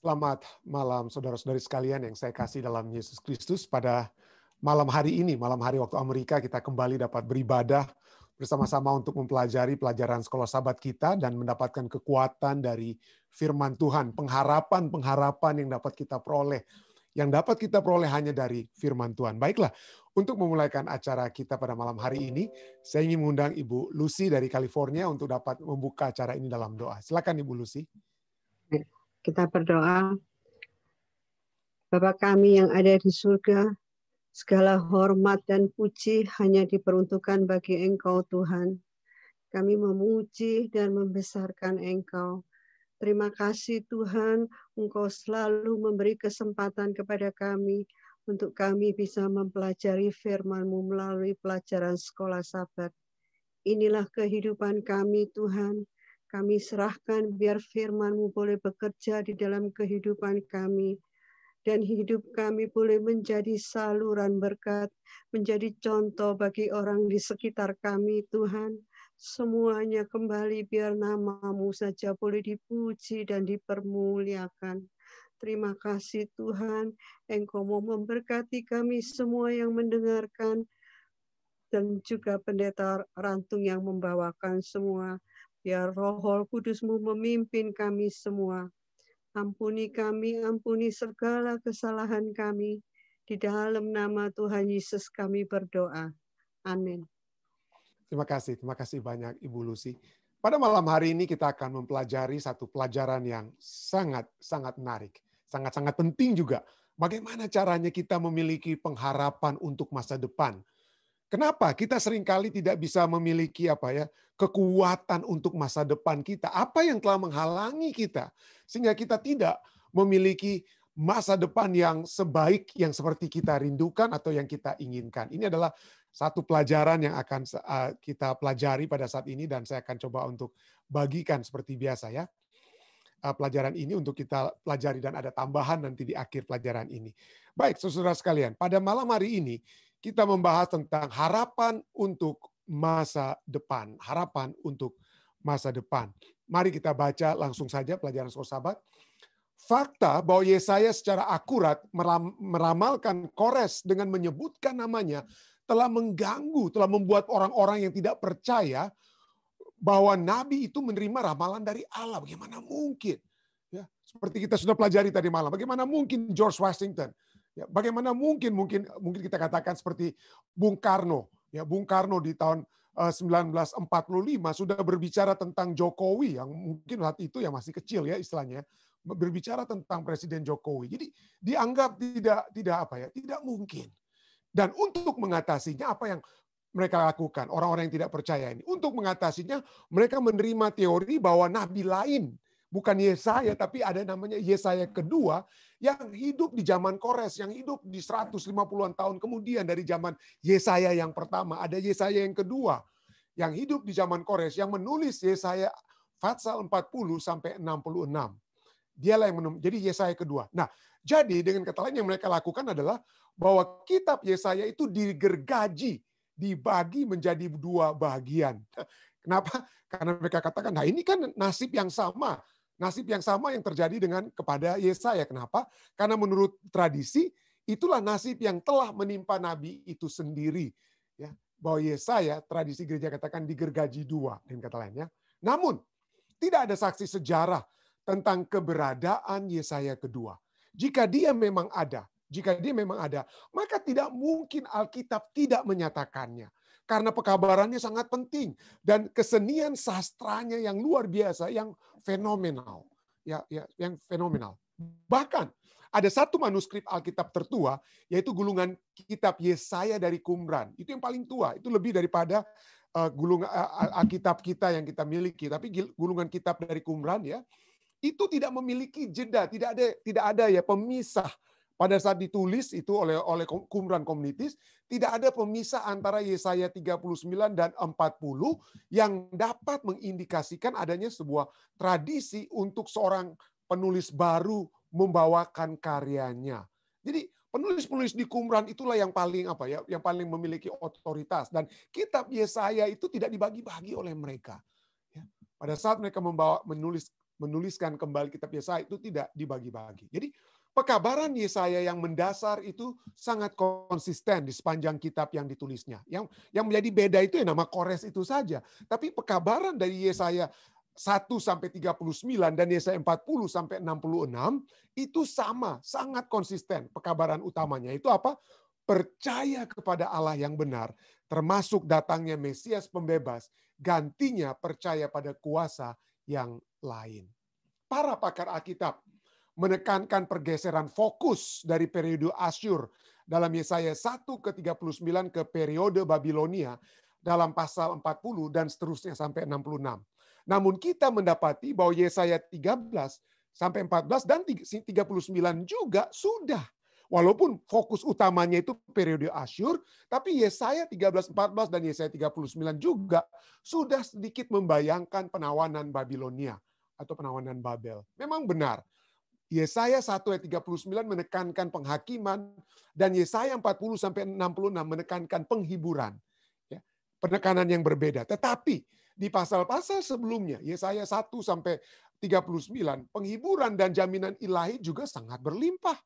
Selamat malam saudara-saudari sekalian yang saya kasih dalam Yesus Kristus pada malam hari ini, malam hari waktu Amerika kita kembali dapat beribadah bersama-sama untuk mempelajari pelajaran sekolah sabat kita dan mendapatkan kekuatan dari firman Tuhan, pengharapan-pengharapan yang dapat kita peroleh, yang dapat kita peroleh hanya dari firman Tuhan. Baiklah, untuk memulaikan acara kita pada malam hari ini, saya ingin mengundang Ibu Lucy dari California untuk dapat membuka acara ini dalam doa. Silakan Ibu Lucy. Kita berdoa. Bapak kami yang ada di surga, segala hormat dan puji hanya diperuntukkan bagi Engkau Tuhan. Kami memuji dan membesarkan Engkau. Terima kasih Tuhan, Engkau selalu memberi kesempatan kepada kami untuk kami bisa mempelajari firman-Mu melalui pelajaran sekolah sabat. Inilah kehidupan kami Tuhan, kami serahkan biar firman-Mu boleh bekerja di dalam kehidupan kami dan hidup kami boleh menjadi saluran berkat, menjadi contoh bagi orang di sekitar kami, Tuhan. Semuanya kembali biar namamu saja boleh dipuji dan dipermuliakan. Terima kasih Tuhan, Engkau mau memberkati kami semua yang mendengarkan dan juga pendeta rantung yang membawakan semua Biar ya roh kudusmu memimpin kami semua. Ampuni kami, ampuni segala kesalahan kami. Di dalam nama Tuhan Yesus kami berdoa. Amin. Terima kasih, terima kasih banyak Ibu Lucy. Pada malam hari ini kita akan mempelajari satu pelajaran yang sangat-sangat menarik. Sangat-sangat penting juga. Bagaimana caranya kita memiliki pengharapan untuk masa depan Kenapa kita seringkali tidak bisa memiliki apa ya kekuatan untuk masa depan kita? Apa yang telah menghalangi kita sehingga kita tidak memiliki masa depan yang sebaik yang seperti kita rindukan atau yang kita inginkan? Ini adalah satu pelajaran yang akan eh, kita pelajari pada saat ini dan saya akan coba untuk bagikan seperti biasa ya eh, pelajaran ini untuk kita pelajari dan ada tambahan nanti di akhir pelajaran ini. Baik, saudara sekalian, pada malam hari ini kita membahas tentang harapan untuk masa depan. Harapan untuk masa depan. Mari kita baca langsung saja pelajaran sekolah sahabat. Fakta bahwa Yesaya secara akurat meramalkan Kores dengan menyebutkan namanya telah mengganggu, telah membuat orang-orang yang tidak percaya bahwa nabi itu menerima ramalan dari Allah. Bagaimana mungkin? Ya, seperti kita sudah pelajari tadi malam, bagaimana mungkin George Washington Ya, bagaimana mungkin mungkin mungkin kita katakan seperti Bung Karno, ya Bung Karno di tahun 1945 eh, sudah berbicara tentang Jokowi yang mungkin saat itu yang masih kecil ya istilahnya ya, berbicara tentang Presiden Jokowi. Jadi dianggap tidak tidak apa ya, tidak mungkin. Dan untuk mengatasinya apa yang mereka lakukan, orang-orang yang tidak percaya ini. Untuk mengatasinya mereka menerima teori bahwa nabi lain bukan Yesaya tapi ada namanya Yesaya kedua yang hidup di zaman Kores, yang hidup di 150-an tahun kemudian dari zaman Yesaya yang pertama, ada Yesaya yang kedua yang hidup di zaman Kores yang menulis Yesaya pasal 40 sampai 66. Dialah yang menulis. Jadi Yesaya kedua. Nah, jadi dengan kata lain yang mereka lakukan adalah bahwa kitab Yesaya itu digergaji, dibagi menjadi dua bagian. Kenapa? Karena mereka katakan, nah ini kan nasib yang sama. Nasib yang sama yang terjadi dengan kepada Yesaya. Kenapa? Karena menurut tradisi itulah nasib yang telah menimpa nabi itu sendiri. Ya, bahwa Yesaya tradisi gereja katakan digergaji dua dan kata lainnya. Namun tidak ada saksi sejarah tentang keberadaan Yesaya kedua. Jika dia memang ada, jika dia memang ada, maka tidak mungkin Alkitab tidak menyatakannya karena pekabarannya sangat penting dan kesenian sastranya yang luar biasa yang fenomenal ya, ya yang fenomenal bahkan ada satu manuskrip Alkitab tertua yaitu gulungan kitab Yesaya dari Qumran itu yang paling tua itu lebih daripada uh, eh, gulungan uh, eh, Alkitab kita yang kita miliki tapi gulungan kitab dari Qumran ya itu tidak memiliki jeda tidak ada tidak ada ya pemisah pada saat ditulis itu oleh oleh Qumran komunitis tidak ada pemisah antara Yesaya 39 dan 40 yang dapat mengindikasikan adanya sebuah tradisi untuk seorang penulis baru membawakan karyanya. Jadi penulis-penulis di Qumran itulah yang paling apa ya, yang paling memiliki otoritas dan kitab Yesaya itu tidak dibagi-bagi oleh mereka. Ya, pada saat mereka membawa menulis menuliskan kembali kitab Yesaya itu tidak dibagi-bagi. Jadi Pekabaran Yesaya yang mendasar itu sangat konsisten di sepanjang kitab yang ditulisnya. Yang yang menjadi beda itu ya nama Kores itu saja. Tapi pekabaran dari Yesaya 1 sampai 39 dan Yesaya 40 sampai 66 itu sama, sangat konsisten pekabaran utamanya. Itu apa? Percaya kepada Allah yang benar, termasuk datangnya Mesias pembebas, gantinya percaya pada kuasa yang lain. Para pakar Alkitab menekankan pergeseran fokus dari periode Asyur dalam Yesaya 1 ke 39 ke periode Babilonia dalam pasal 40 dan seterusnya sampai 66. Namun kita mendapati bahwa Yesaya 13 sampai 14 dan 39 juga sudah Walaupun fokus utamanya itu periode Asyur, tapi Yesaya 13, 14 dan Yesaya 39 juga sudah sedikit membayangkan penawanan Babilonia atau penawanan Babel. Memang benar, Yesaya 1 ayat 39 menekankan penghakiman dan Yesaya 40 sampai 66 menekankan penghiburan. Ya, penekanan yang berbeda. Tetapi di pasal-pasal sebelumnya Yesaya 1 sampai 39 penghiburan dan jaminan ilahi juga sangat berlimpah.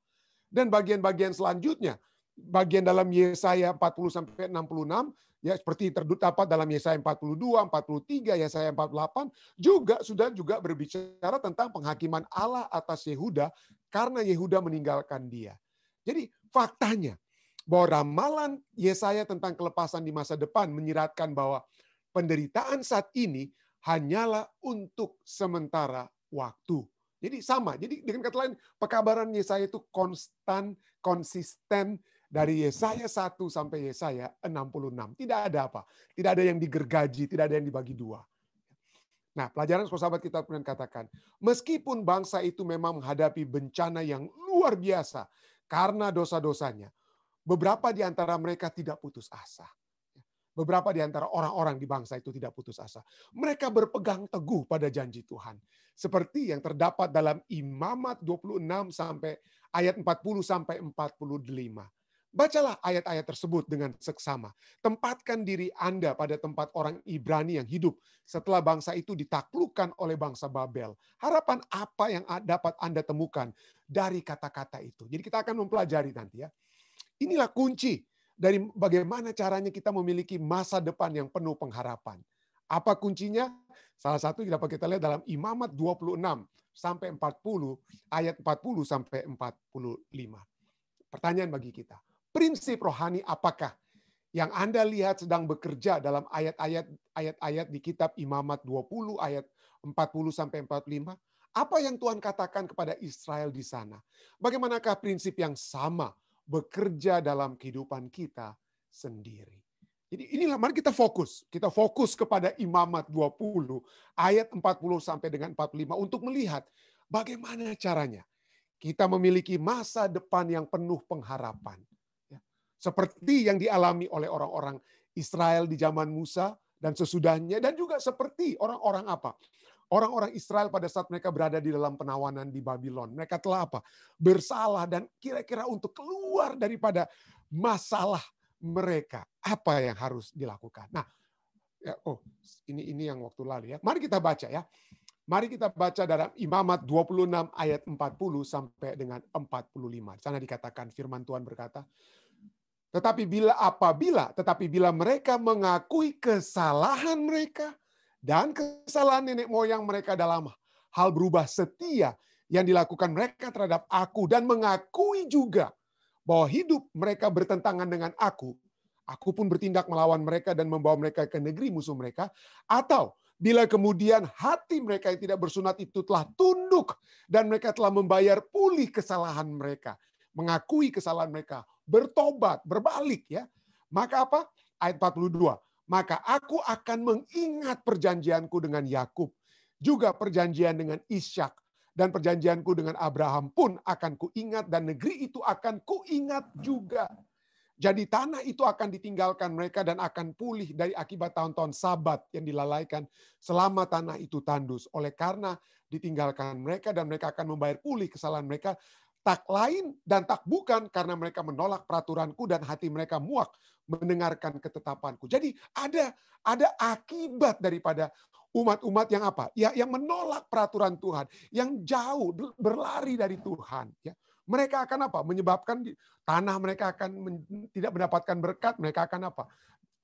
Dan bagian-bagian selanjutnya bagian dalam Yesaya 40 sampai 66 ya seperti terdapat dalam Yesaya 42, 43, Yesaya 48 juga sudah juga berbicara tentang penghakiman Allah atas Yehuda karena Yehuda meninggalkan dia. Jadi faktanya bahwa ramalan Yesaya tentang kelepasan di masa depan menyiratkan bahwa penderitaan saat ini hanyalah untuk sementara waktu. Jadi sama. Jadi dengan kata lain, pekabaran Yesaya itu konstan, konsisten, dari Yesaya 1 sampai Yesaya 66. Tidak ada apa. Tidak ada yang digergaji, tidak ada yang dibagi dua. Nah, pelajaran sahabat kita kemudian katakan, meskipun bangsa itu memang menghadapi bencana yang luar biasa karena dosa-dosanya, beberapa di antara mereka tidak putus asa. Beberapa di antara orang-orang di bangsa itu tidak putus asa. Mereka berpegang teguh pada janji Tuhan. Seperti yang terdapat dalam Imamat 26 sampai ayat 40 sampai 45. Bacalah ayat-ayat tersebut dengan seksama. Tempatkan diri Anda pada tempat orang Ibrani yang hidup setelah bangsa itu ditaklukkan oleh bangsa Babel. Harapan apa yang dapat Anda temukan dari kata-kata itu? Jadi kita akan mempelajari nanti ya. Inilah kunci dari bagaimana caranya kita memiliki masa depan yang penuh pengharapan. Apa kuncinya? Salah satu yang dapat kita lihat dalam Imamat 26 sampai 40 ayat 40 sampai 45. Pertanyaan bagi kita, prinsip rohani apakah yang Anda lihat sedang bekerja dalam ayat-ayat ayat-ayat di kitab Imamat 20 ayat 40 sampai 45? Apa yang Tuhan katakan kepada Israel di sana? Bagaimanakah prinsip yang sama bekerja dalam kehidupan kita sendiri? Jadi inilah mari kita fokus. Kita fokus kepada Imamat 20 ayat 40 sampai dengan 45 untuk melihat bagaimana caranya kita memiliki masa depan yang penuh pengharapan seperti yang dialami oleh orang-orang Israel di zaman Musa dan sesudahnya dan juga seperti orang-orang apa? Orang-orang Israel pada saat mereka berada di dalam penawanan di Babylon, mereka telah apa? bersalah dan kira-kira untuk keluar daripada masalah mereka, apa yang harus dilakukan. Nah, ya, oh, ini ini yang waktu lalu ya. Mari kita baca ya. Mari kita baca dalam Imamat 26 ayat 40 sampai dengan 45. Di sana dikatakan firman Tuhan berkata, tetapi bila apabila, tetapi bila mereka mengakui kesalahan mereka dan kesalahan nenek moyang mereka dalam hal berubah setia yang dilakukan mereka terhadap aku dan mengakui juga bahwa hidup mereka bertentangan dengan aku, aku pun bertindak melawan mereka dan membawa mereka ke negeri musuh mereka atau bila kemudian hati mereka yang tidak bersunat itu telah tunduk dan mereka telah membayar pulih kesalahan mereka mengakui kesalahan mereka, bertobat, berbalik ya. Maka apa? Ayat 42. Maka aku akan mengingat perjanjianku dengan Yakub, juga perjanjian dengan Ishak dan perjanjianku dengan Abraham pun akan kuingat dan negeri itu akan kuingat juga. Jadi tanah itu akan ditinggalkan mereka dan akan pulih dari akibat tahun-tahun sabat yang dilalaikan selama tanah itu tandus. Oleh karena ditinggalkan mereka dan mereka akan membayar pulih kesalahan mereka tak lain dan tak bukan karena mereka menolak peraturanku dan hati mereka muak mendengarkan ketetapanku. Jadi ada ada akibat daripada umat-umat yang apa? Ya yang menolak peraturan Tuhan, yang jauh berlari dari Tuhan, ya. Mereka akan apa? Menyebabkan tanah mereka akan men, tidak mendapatkan berkat, mereka akan apa?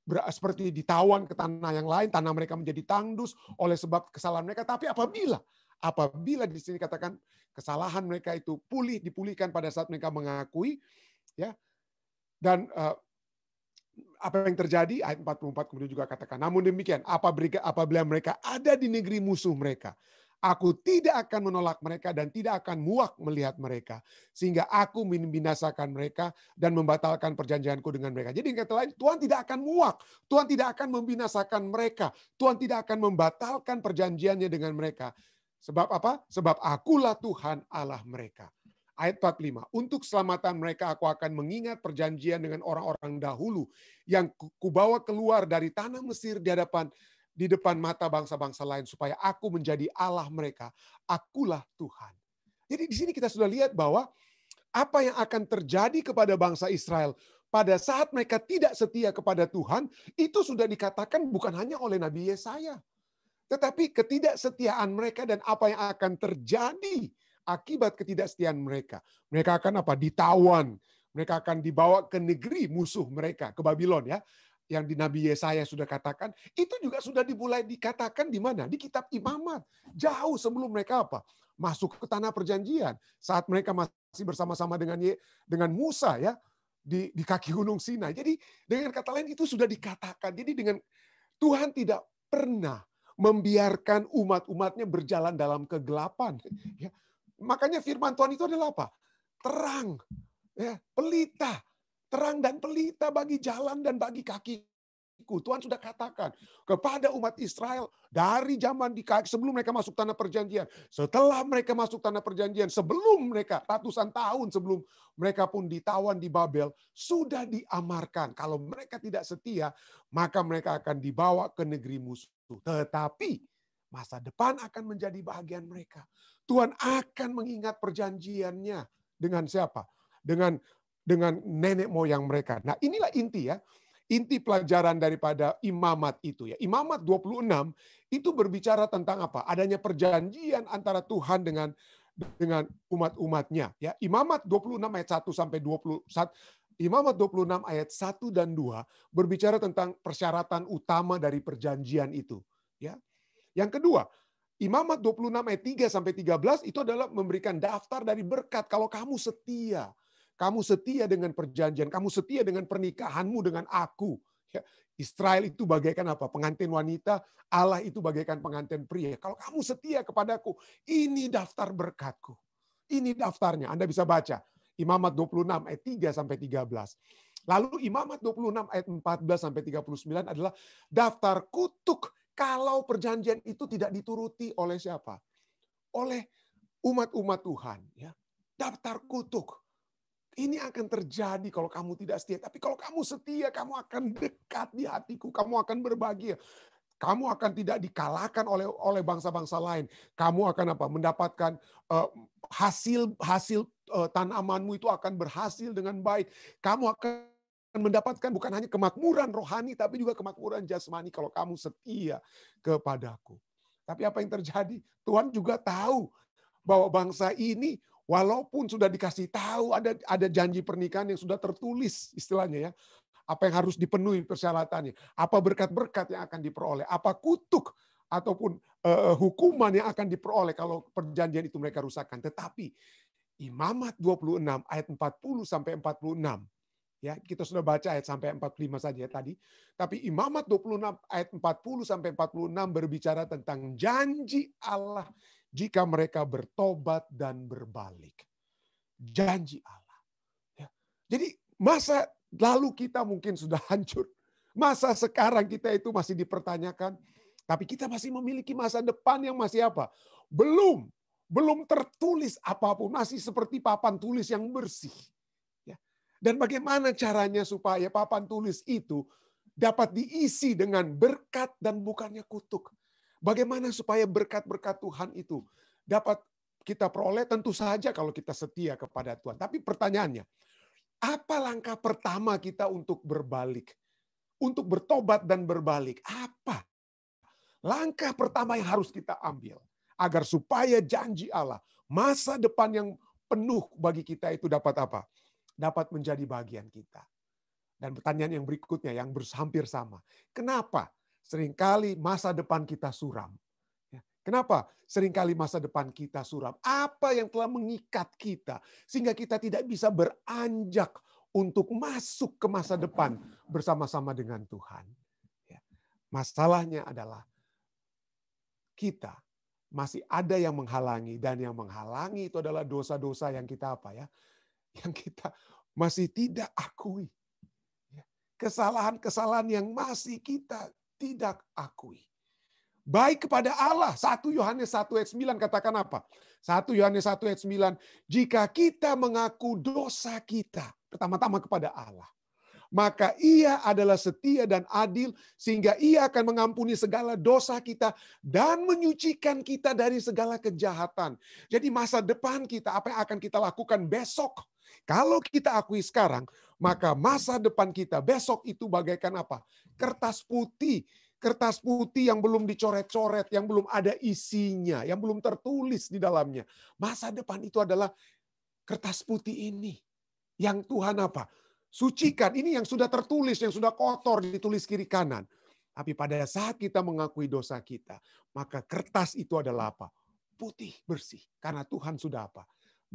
Ber, seperti ditawan ke tanah yang lain, tanah mereka menjadi tandus oleh sebab kesalahan mereka. Tapi apabila Apabila di sini katakan kesalahan mereka itu pulih dipulihkan pada saat mereka mengakui ya. Dan uh, apa yang terjadi ayat 44 kemudian juga katakan namun demikian apabila mereka ada di negeri musuh mereka aku tidak akan menolak mereka dan tidak akan muak melihat mereka. Sehingga aku membinasakan mereka dan membatalkan perjanjianku dengan mereka. Jadi kata lain, Tuhan tidak akan muak. Tuhan tidak akan membinasakan mereka. Tuhan tidak akan membatalkan perjanjiannya dengan mereka. Sebab apa? Sebab akulah Tuhan Allah mereka. Ayat 45. Untuk keselamatan mereka aku akan mengingat perjanjian dengan orang-orang dahulu yang kubawa keluar dari tanah Mesir di hadapan di depan mata bangsa-bangsa lain supaya aku menjadi Allah mereka. Akulah Tuhan. Jadi di sini kita sudah lihat bahwa apa yang akan terjadi kepada bangsa Israel pada saat mereka tidak setia kepada Tuhan itu sudah dikatakan bukan hanya oleh Nabi Yesaya. Tetapi ketidaksetiaan mereka dan apa yang akan terjadi akibat ketidaksetiaan mereka. Mereka akan apa? Ditawan. Mereka akan dibawa ke negeri musuh mereka, ke Babylon ya. Yang di Nabi Yesaya sudah katakan, itu juga sudah dimulai dikatakan di mana? Di kitab imamat. Jauh sebelum mereka apa? Masuk ke tanah perjanjian. Saat mereka masih bersama-sama dengan dengan Musa ya, di, di kaki gunung Sinai. Jadi dengan kata lain itu sudah dikatakan. Jadi dengan Tuhan tidak pernah membiarkan umat-umatnya berjalan dalam kegelapan. Ya. Makanya firman Tuhan itu adalah apa? Terang, ya, pelita, terang dan pelita bagi jalan dan bagi kaki Tuhan sudah katakan kepada umat Israel dari zaman di sebelum mereka masuk tanah perjanjian, setelah mereka masuk tanah perjanjian, sebelum mereka ratusan tahun sebelum mereka pun ditawan di Babel sudah diamarkan kalau mereka tidak setia maka mereka akan dibawa ke negeri musuh. Tetapi masa depan akan menjadi bagian mereka. Tuhan akan mengingat perjanjiannya dengan siapa? Dengan dengan nenek moyang mereka. Nah, inilah inti ya inti pelajaran daripada imamat itu ya. Imamat 26 itu berbicara tentang apa? Adanya perjanjian antara Tuhan dengan dengan umat-umatnya ya. Imamat 26 ayat 1 sampai 21 Imamat 26 ayat 1 dan 2 berbicara tentang persyaratan utama dari perjanjian itu ya. Yang kedua, Imamat 26 ayat 3 sampai 13 itu adalah memberikan daftar dari berkat kalau kamu setia kamu setia dengan perjanjian, kamu setia dengan pernikahanmu dengan aku. Ya, Israel itu bagaikan apa? Pengantin wanita, Allah itu bagaikan pengantin pria. Kalau kamu setia kepadaku, ini daftar berkatku. Ini daftarnya, Anda bisa baca. Imamat 26 ayat 3 sampai 13. Lalu Imamat 26 ayat 14 sampai 39 adalah daftar kutuk kalau perjanjian itu tidak dituruti oleh siapa? Oleh umat-umat Tuhan, ya. Daftar kutuk. Ini akan terjadi kalau kamu tidak setia. Tapi kalau kamu setia, kamu akan dekat di hatiku. Kamu akan berbahagia. Kamu akan tidak dikalahkan oleh oleh bangsa-bangsa lain. Kamu akan apa? Mendapatkan uh, hasil hasil uh, tanamanmu itu akan berhasil dengan baik. Kamu akan mendapatkan bukan hanya kemakmuran rohani, tapi juga kemakmuran jasmani kalau kamu setia kepadaku. Tapi apa yang terjadi? Tuhan juga tahu bahwa bangsa ini Walaupun sudah dikasih tahu ada ada janji pernikahan yang sudah tertulis istilahnya ya. Apa yang harus dipenuhi persyaratannya, apa berkat-berkat yang akan diperoleh, apa kutuk ataupun uh, hukuman yang akan diperoleh kalau perjanjian itu mereka rusakkan. Tetapi Imamat 26 ayat 40 sampai 46 ya kita sudah baca ayat sampai 45 saja ya tadi tapi Imamat 26 ayat 40 sampai 46 berbicara tentang janji Allah jika mereka bertobat dan berbalik. Janji Allah. Ya. Jadi masa lalu kita mungkin sudah hancur. Masa sekarang kita itu masih dipertanyakan. Tapi kita masih memiliki masa depan yang masih apa? Belum. Belum tertulis apapun. Masih seperti papan tulis yang bersih. Ya. Dan bagaimana caranya supaya papan tulis itu dapat diisi dengan berkat dan bukannya kutuk. Bagaimana supaya berkat-berkat Tuhan itu dapat kita peroleh? Tentu saja kalau kita setia kepada Tuhan. Tapi pertanyaannya, apa langkah pertama kita untuk berbalik? Untuk bertobat dan berbalik. Apa? Langkah pertama yang harus kita ambil agar supaya janji Allah, masa depan yang penuh bagi kita itu dapat apa? Dapat menjadi bagian kita. Dan pertanyaan yang berikutnya yang hampir sama. Kenapa Seringkali masa depan kita suram. Ya, kenapa? Seringkali masa depan kita suram. Apa yang telah mengikat kita sehingga kita tidak bisa beranjak untuk masuk ke masa depan bersama-sama dengan Tuhan. Ya, masalahnya adalah kita masih ada yang menghalangi dan yang menghalangi itu adalah dosa-dosa yang kita apa ya? Yang kita masih tidak akui. Ya, kesalahan-kesalahan yang masih kita tidak akui. Baik kepada Allah. 1 Yohanes 1 ayat 9 katakan apa? 1 Yohanes 1 ayat 9. Jika kita mengaku dosa kita, pertama-tama kepada Allah. Maka ia adalah setia dan adil sehingga ia akan mengampuni segala dosa kita dan menyucikan kita dari segala kejahatan. Jadi masa depan kita, apa yang akan kita lakukan besok kalau kita akui sekarang, maka masa depan kita besok itu bagaikan apa? Kertas putih. Kertas putih yang belum dicoret-coret, yang belum ada isinya, yang belum tertulis di dalamnya. Masa depan itu adalah kertas putih ini. Yang Tuhan apa? Sucikan. Ini yang sudah tertulis, yang sudah kotor ditulis kiri kanan. Tapi pada saat kita mengakui dosa kita, maka kertas itu adalah apa? Putih bersih. Karena Tuhan sudah apa?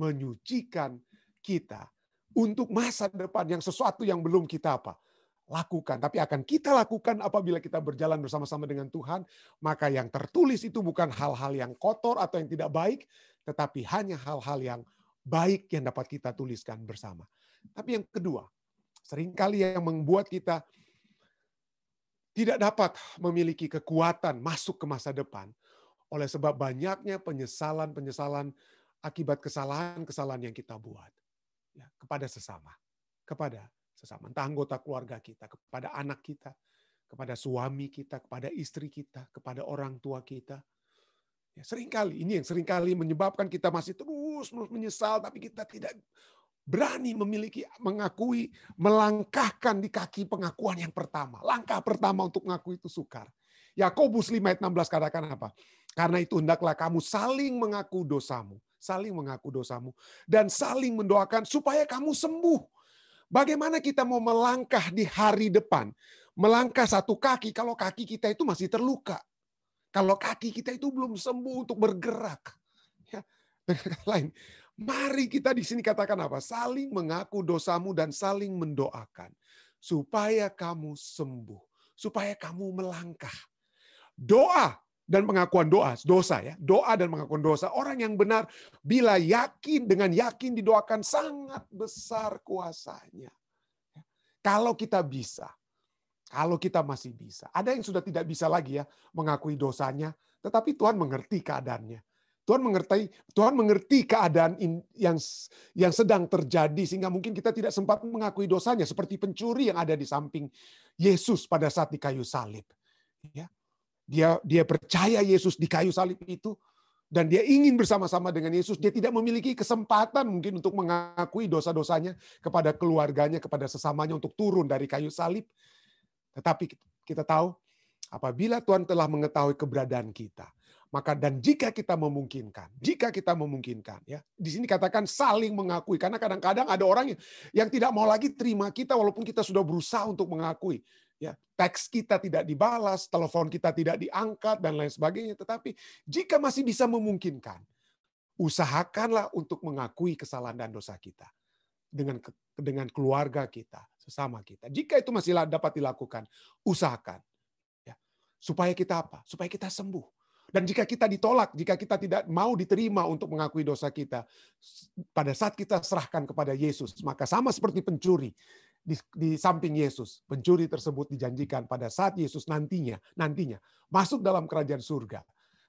Menyucikan kita untuk masa depan yang sesuatu yang belum kita apa lakukan, tapi akan kita lakukan apabila kita berjalan bersama-sama dengan Tuhan, maka yang tertulis itu bukan hal-hal yang kotor atau yang tidak baik, tetapi hanya hal-hal yang baik yang dapat kita tuliskan bersama. Tapi yang kedua, seringkali yang membuat kita tidak dapat memiliki kekuatan masuk ke masa depan oleh sebab banyaknya penyesalan-penyesalan akibat kesalahan-kesalahan yang kita buat ya, kepada sesama, kepada sesama, entah anggota keluarga kita, kepada anak kita, kepada suami kita, kepada istri kita, kepada orang tua kita. Ya, seringkali ini yang seringkali menyebabkan kita masih terus terus menyesal, tapi kita tidak berani memiliki mengakui melangkahkan di kaki pengakuan yang pertama. Langkah pertama untuk mengakui itu sukar. Yakobus 5 ayat 16 katakan apa? Karena itu hendaklah kamu saling mengaku dosamu saling mengaku dosamu, dan saling mendoakan supaya kamu sembuh. Bagaimana kita mau melangkah di hari depan? Melangkah satu kaki kalau kaki kita itu masih terluka. Kalau kaki kita itu belum sembuh untuk bergerak. Ya, lain, mari kita di sini katakan apa? Saling mengaku dosamu dan saling mendoakan supaya kamu sembuh, supaya kamu melangkah. Doa dan pengakuan doa, dosa ya, doa dan pengakuan dosa. Orang yang benar bila yakin dengan yakin didoakan sangat besar kuasanya. Kalau kita bisa, kalau kita masih bisa. Ada yang sudah tidak bisa lagi ya mengakui dosanya, tetapi Tuhan mengerti keadaannya. Tuhan mengerti Tuhan mengerti keadaan yang yang sedang terjadi sehingga mungkin kita tidak sempat mengakui dosanya seperti pencuri yang ada di samping Yesus pada saat di kayu salib. Ya dia dia percaya Yesus di kayu salib itu dan dia ingin bersama-sama dengan Yesus, dia tidak memiliki kesempatan mungkin untuk mengakui dosa-dosanya kepada keluarganya, kepada sesamanya untuk turun dari kayu salib. Tetapi kita tahu apabila Tuhan telah mengetahui keberadaan kita, maka dan jika kita memungkinkan, jika kita memungkinkan ya. Di sini katakan saling mengakui karena kadang-kadang ada orang yang, yang tidak mau lagi terima kita walaupun kita sudah berusaha untuk mengakui ya teks kita tidak dibalas, telepon kita tidak diangkat dan lain sebagainya. Tetapi jika masih bisa memungkinkan, usahakanlah untuk mengakui kesalahan dan dosa kita dengan dengan keluarga kita, sesama kita. Jika itu masih dapat dilakukan, usahakan ya. Supaya kita apa? Supaya kita sembuh. Dan jika kita ditolak, jika kita tidak mau diterima untuk mengakui dosa kita, pada saat kita serahkan kepada Yesus, maka sama seperti pencuri, di, di samping Yesus. Pencuri tersebut dijanjikan pada saat Yesus nantinya nantinya masuk dalam kerajaan surga.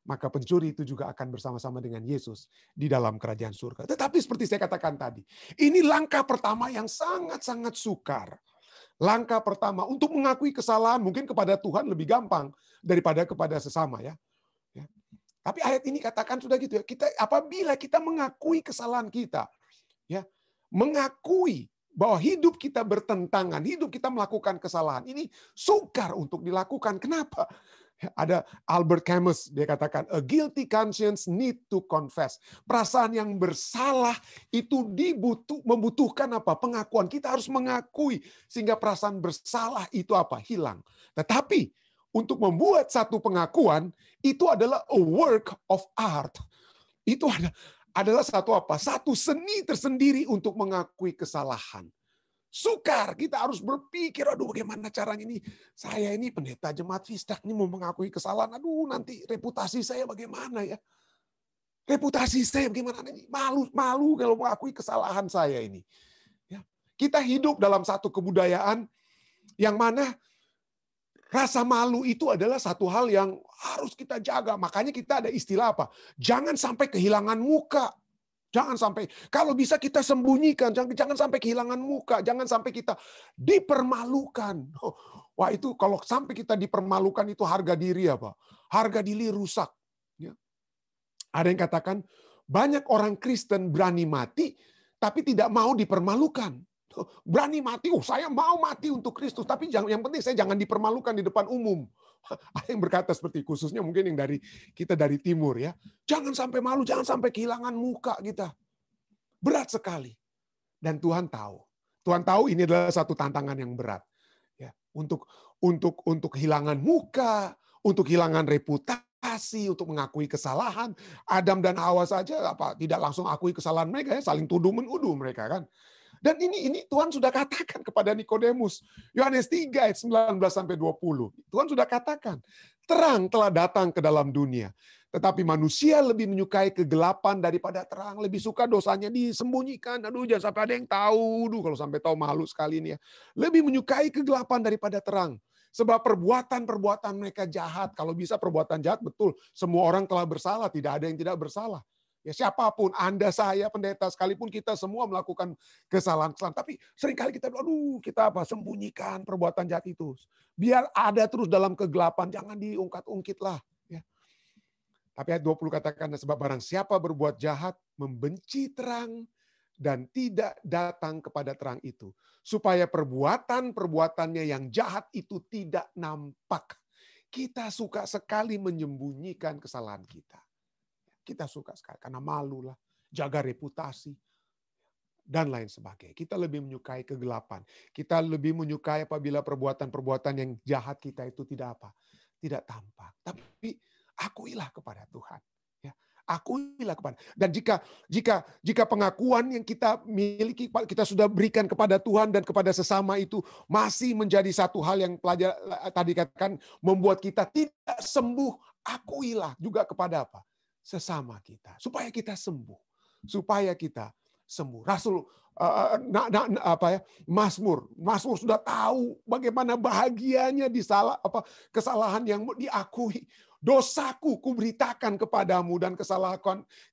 Maka pencuri itu juga akan bersama-sama dengan Yesus di dalam kerajaan surga. Tetapi seperti saya katakan tadi, ini langkah pertama yang sangat-sangat sukar. Langkah pertama untuk mengakui kesalahan mungkin kepada Tuhan lebih gampang daripada kepada sesama ya. ya. Tapi ayat ini katakan sudah gitu ya. Kita apabila kita mengakui kesalahan kita, ya mengakui bahwa hidup kita bertentangan, hidup kita melakukan kesalahan. Ini sukar untuk dilakukan. Kenapa? Ada Albert Camus, dia katakan, a guilty conscience need to confess. Perasaan yang bersalah itu dibutuh, membutuhkan apa? Pengakuan. Kita harus mengakui sehingga perasaan bersalah itu apa? Hilang. Tetapi untuk membuat satu pengakuan itu adalah a work of art. Itu adalah adalah satu apa? Satu seni tersendiri untuk mengakui kesalahan. Sukar, kita harus berpikir, aduh bagaimana cara ini, saya ini pendeta jemaat Fisdak ini mau mengakui kesalahan, aduh nanti reputasi saya bagaimana ya. Reputasi saya bagaimana, ini malu, malu kalau mengakui kesalahan saya ini. Ya, kita hidup dalam satu kebudayaan yang mana Rasa malu itu adalah satu hal yang harus kita jaga. Makanya kita ada istilah apa? Jangan sampai kehilangan muka. Jangan sampai kalau bisa kita sembunyikan, jangan jangan sampai kehilangan muka, jangan sampai kita dipermalukan. Oh, wah, itu kalau sampai kita dipermalukan itu harga diri apa? Harga diri rusak, ya. Ada yang katakan banyak orang Kristen berani mati tapi tidak mau dipermalukan berani mati, oh, saya mau mati untuk Kristus, tapi yang, yang penting saya jangan dipermalukan di depan umum. Ada yang berkata seperti khususnya mungkin yang dari kita dari timur ya, jangan sampai malu, jangan sampai kehilangan muka kita. Berat sekali. Dan Tuhan tahu. Tuhan tahu ini adalah satu tantangan yang berat. Ya, untuk untuk untuk kehilangan muka, untuk kehilangan reputasi untuk mengakui kesalahan. Adam dan Hawa saja apa tidak langsung akui kesalahan mereka ya saling tuduh menuduh mereka kan. Dan ini ini Tuhan sudah katakan kepada Nikodemus. Yohanes 3 ayat 19 sampai 20. Tuhan sudah katakan, terang telah datang ke dalam dunia. Tetapi manusia lebih menyukai kegelapan daripada terang. Lebih suka dosanya disembunyikan. Aduh jangan sampai ada yang tahu. Aduh kalau sampai tahu malu sekali ini ya. Lebih menyukai kegelapan daripada terang. Sebab perbuatan-perbuatan mereka jahat. Kalau bisa perbuatan jahat betul. Semua orang telah bersalah. Tidak ada yang tidak bersalah. Ya siapapun, Anda, saya, pendeta, sekalipun kita semua melakukan kesalahan-kesalahan. Tapi seringkali kita, aduh kita apa, sembunyikan perbuatan jahat itu. Biar ada terus dalam kegelapan, jangan diungkat ungkit lah. Ya. Tapi ayat 20 katakan, sebab barang siapa berbuat jahat, membenci terang, dan tidak datang kepada terang itu. Supaya perbuatan-perbuatannya yang jahat itu tidak nampak. Kita suka sekali menyembunyikan kesalahan kita. Kita suka sekali karena malu lah, jaga reputasi dan lain sebagainya. Kita lebih menyukai kegelapan. Kita lebih menyukai apabila perbuatan-perbuatan yang jahat kita itu tidak apa? Tidak tampak. Tapi akuilah kepada Tuhan. Ya, akuilah kepada. Dan jika jika jika pengakuan yang kita miliki kita sudah berikan kepada Tuhan dan kepada sesama itu masih menjadi satu hal yang pelajar tadi katakan membuat kita tidak sembuh, akuilah juga kepada apa? sesama kita supaya kita sembuh, supaya kita sembuh. Rasul uh, na, na, na, apa ya? Masmur Masmur sudah tahu bagaimana bahagianya di salah apa kesalahan yang diakui. Dosaku kuberitakan kepadamu dan kesalahan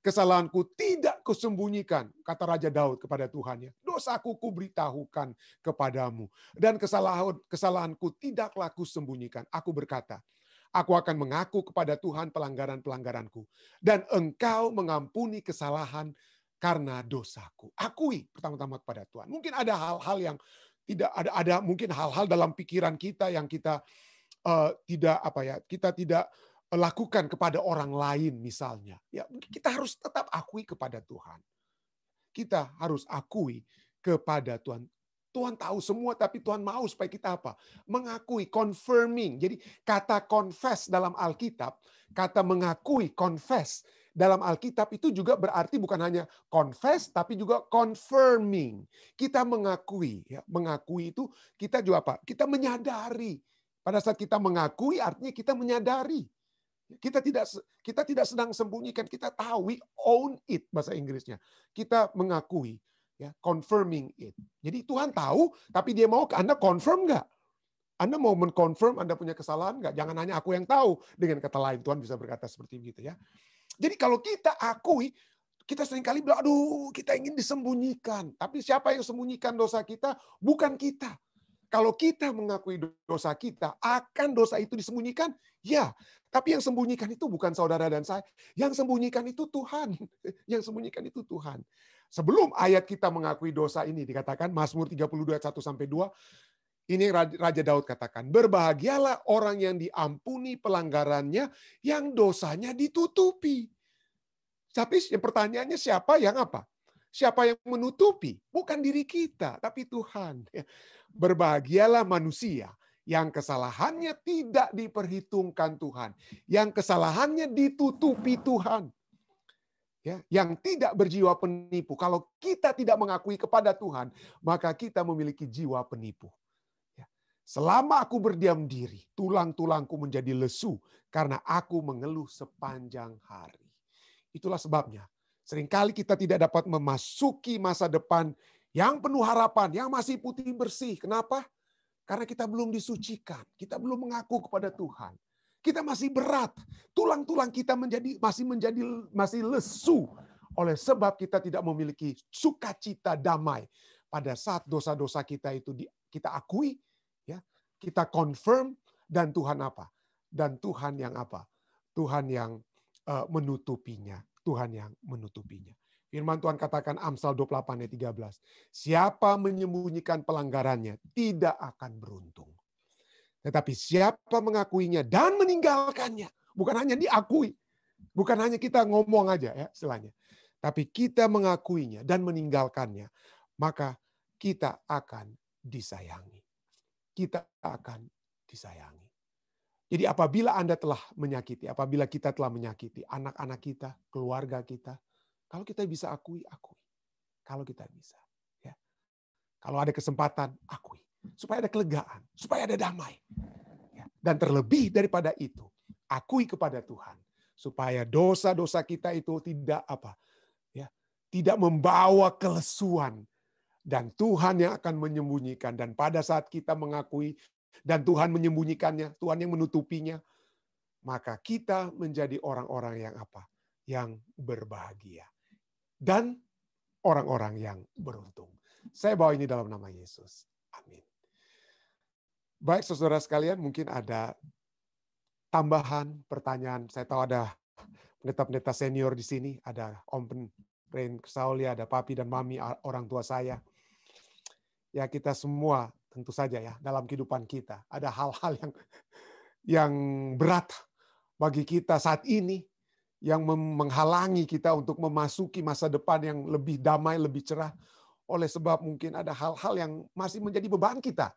kesalahanku tidak kusembunyikan, kata Raja Daud kepada Tuhannya. Dosaku kuberitahukan kepadamu dan kesalahan kesalahanku tidaklah kusembunyikan. Aku berkata, Aku akan mengaku kepada Tuhan pelanggaran-pelanggaranku. Dan engkau mengampuni kesalahan karena dosaku. Akui pertama-tama kepada Tuhan. Mungkin ada hal-hal yang tidak ada ada mungkin hal-hal dalam pikiran kita yang kita uh, tidak apa ya, kita tidak eh, lakukan kepada orang lain misalnya. Ya, kita harus tetap akui kepada Tuhan. Kita harus akui kepada Tuhan. Tuhan tahu semua, tapi Tuhan mau supaya kita apa? Mengakui, confirming. Jadi kata confess dalam Alkitab, kata mengakui, confess dalam Alkitab itu juga berarti bukan hanya confess, tapi juga confirming. Kita mengakui, ya. mengakui itu kita juga apa? Kita menyadari. Pada saat kita mengakui, artinya kita menyadari. Kita tidak kita tidak sedang sembunyikan, kita tahu, we own it bahasa Inggrisnya. Kita mengakui ya confirming it. Jadi Tuhan tahu, tapi dia mau ke Anda confirm nggak? Anda mau menconfirm Anda punya kesalahan nggak? Jangan hanya aku yang tahu. Dengan kata lain Tuhan bisa berkata seperti gitu ya. Jadi kalau kita akui, kita seringkali bilang, aduh kita ingin disembunyikan. Tapi siapa yang sembunyikan dosa kita? Bukan kita. Kalau kita mengakui dosa kita, akan dosa itu disembunyikan? Ya, tapi yang sembunyikan itu bukan saudara dan saya. Yang sembunyikan itu Tuhan. Yang sembunyikan itu Tuhan sebelum ayat kita mengakui dosa ini dikatakan Mazmur 32 1 sampai 2 ini Raja Daud katakan, berbahagialah orang yang diampuni pelanggarannya yang dosanya ditutupi. Tapi pertanyaannya siapa yang apa? Siapa yang menutupi? Bukan diri kita, tapi Tuhan. Berbahagialah manusia yang kesalahannya tidak diperhitungkan Tuhan, yang kesalahannya ditutupi Tuhan ya, yang tidak berjiwa penipu. Kalau kita tidak mengakui kepada Tuhan, maka kita memiliki jiwa penipu. Ya. Selama aku berdiam diri, tulang-tulangku menjadi lesu karena aku mengeluh sepanjang hari. Itulah sebabnya seringkali kita tidak dapat memasuki masa depan yang penuh harapan, yang masih putih bersih. Kenapa? Karena kita belum disucikan, kita belum mengaku kepada Tuhan. Kita masih berat. Tulang-tulang kita menjadi masih menjadi masih lesu oleh sebab kita tidak memiliki sukacita damai. Pada saat dosa-dosa kita itu di, kita akui, ya, kita confirm dan Tuhan apa? Dan Tuhan yang apa? Tuhan yang uh, menutupinya. Tuhan yang menutupinya. Firman Tuhan katakan Amsal 28 ayat 13. Siapa menyembunyikan pelanggarannya tidak akan beruntung. Tetapi siapa mengakuinya dan meninggalkannya, bukan hanya diakui, bukan hanya kita ngomong aja ya istilahnya, tapi kita mengakuinya dan meninggalkannya, maka kita akan disayangi. Kita akan disayangi. Jadi apabila Anda telah menyakiti, apabila kita telah menyakiti anak-anak kita, keluarga kita, kalau kita bisa akui, akui. Kalau kita bisa, ya. Kalau ada kesempatan, akui supaya ada kelegaan, supaya ada damai. Dan terlebih daripada itu, akui kepada Tuhan supaya dosa-dosa kita itu tidak apa? Ya, tidak membawa kelesuan dan Tuhan yang akan menyembunyikan dan pada saat kita mengakui dan Tuhan menyembunyikannya, Tuhan yang menutupinya, maka kita menjadi orang-orang yang apa? Yang berbahagia. Dan orang-orang yang beruntung. Saya bawa ini dalam nama Yesus. Amin. Baik saudara sekalian, mungkin ada tambahan pertanyaan. Saya tahu ada pendeta-pendeta senior di sini, ada Om Ren Saulia, ada papi dan mami orang tua saya. Ya kita semua tentu saja ya dalam kehidupan kita ada hal-hal yang yang berat bagi kita saat ini yang menghalangi kita untuk memasuki masa depan yang lebih damai, lebih cerah oleh sebab mungkin ada hal-hal yang masih menjadi beban kita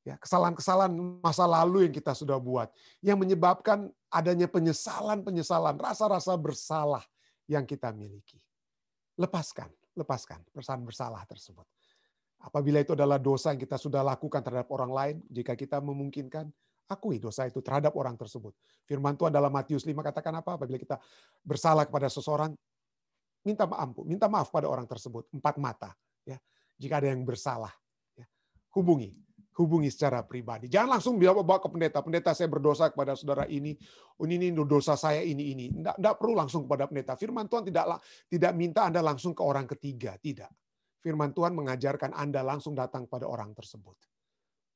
ya kesalahan-kesalahan masa lalu yang kita sudah buat yang menyebabkan adanya penyesalan-penyesalan, rasa-rasa bersalah yang kita miliki. Lepaskan, lepaskan perasaan bersalah tersebut. Apabila itu adalah dosa yang kita sudah lakukan terhadap orang lain, jika kita memungkinkan, akui dosa itu terhadap orang tersebut. Firman Tuhan dalam Matius 5 katakan apa? Apabila kita bersalah kepada seseorang, minta maaf minta maaf pada orang tersebut, empat mata. Ya, jika ada yang bersalah, ya, hubungi hubungi secara pribadi. Jangan langsung bilang oh, bawa ke pendeta, pendeta saya berdosa kepada saudara ini, ini ini dosa saya ini ini. Tidak, tidak perlu langsung kepada pendeta. Firman Tuhan tidak tidak minta Anda langsung ke orang ketiga, tidak. Firman Tuhan mengajarkan Anda langsung datang pada orang tersebut.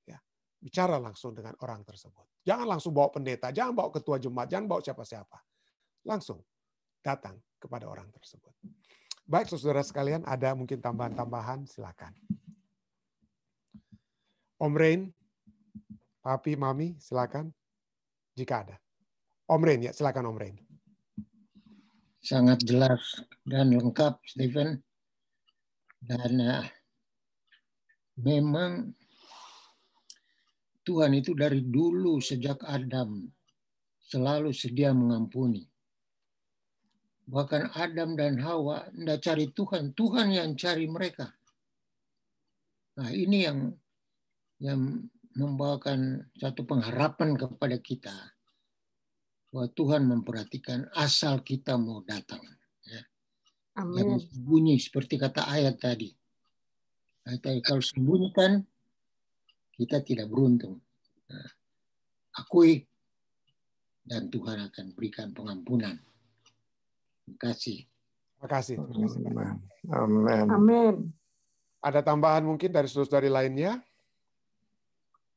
Ya, bicara langsung dengan orang tersebut. Jangan langsung bawa pendeta, jangan bawa ketua jemaat, jangan bawa siapa-siapa. Langsung datang kepada orang tersebut. Baik saudara sekalian, ada mungkin tambahan-tambahan silakan. Om Rain, Papi, Mami, silakan. Jika ada. Om Rain, ya silakan Om Rain. Sangat jelas dan lengkap, Stephen. Dan uh, memang Tuhan itu dari dulu sejak Adam selalu sedia mengampuni. Bahkan Adam dan Hawa tidak cari Tuhan, Tuhan yang cari mereka. Nah ini yang yang membawakan satu pengharapan kepada kita bahwa Tuhan memperhatikan asal kita mau datang. Ya. Amin. Yang sembunyi seperti kata ayat tadi. Ayat tadi kalau sembunyikan kita tidak beruntung. Nah, akui dan Tuhan akan berikan pengampunan. Terima kasih. Terima kasih. Amin. Amin. Ada tambahan mungkin dari saudari lainnya?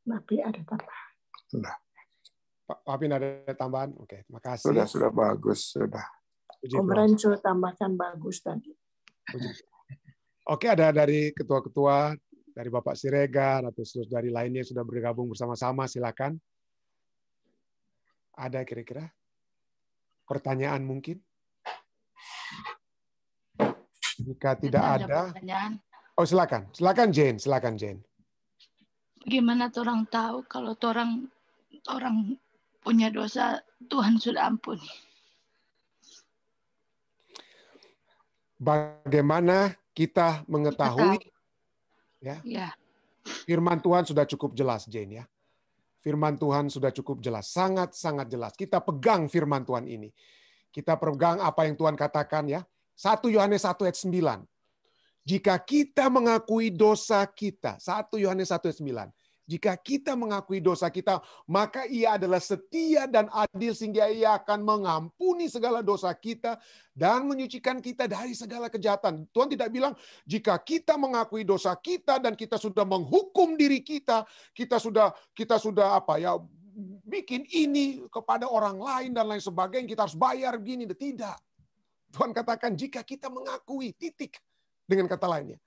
Nabi ada tambahan. Sudah. Pak Wapin ada tambahan? Oke, terima kasih. Sudah, sudah bagus, sudah. Om Renzo tambahkan bagus tadi. Oke, ada dari ketua-ketua, dari Bapak Siregar, atau terus dari lainnya yang sudah bergabung bersama-sama, silakan. Ada kira-kira pertanyaan mungkin? Jika tidak ada, ada oh silakan, silakan Jane, silakan Jane gimana orang tahu kalau orang orang punya dosa Tuhan sudah ampuni. Bagaimana kita mengetahui kita ya? ya. Firman Tuhan sudah cukup jelas Jane ya. Firman Tuhan sudah cukup jelas, sangat-sangat jelas. Kita pegang firman Tuhan ini. Kita pegang apa yang Tuhan katakan ya. 1 Yohanes 1 ayat 9. Jika kita mengakui dosa kita, 1 Yohanes 1 ayat 9. Jika kita mengakui dosa kita, maka ia adalah setia dan adil sehingga ia akan mengampuni segala dosa kita dan menyucikan kita dari segala kejahatan. Tuhan tidak bilang, jika kita mengakui dosa kita dan kita sudah menghukum diri kita, kita sudah kita sudah apa ya bikin ini kepada orang lain dan lain sebagainya, kita harus bayar gini, Tidak. Tuhan katakan, jika kita mengakui, titik. Dengan kata lainnya,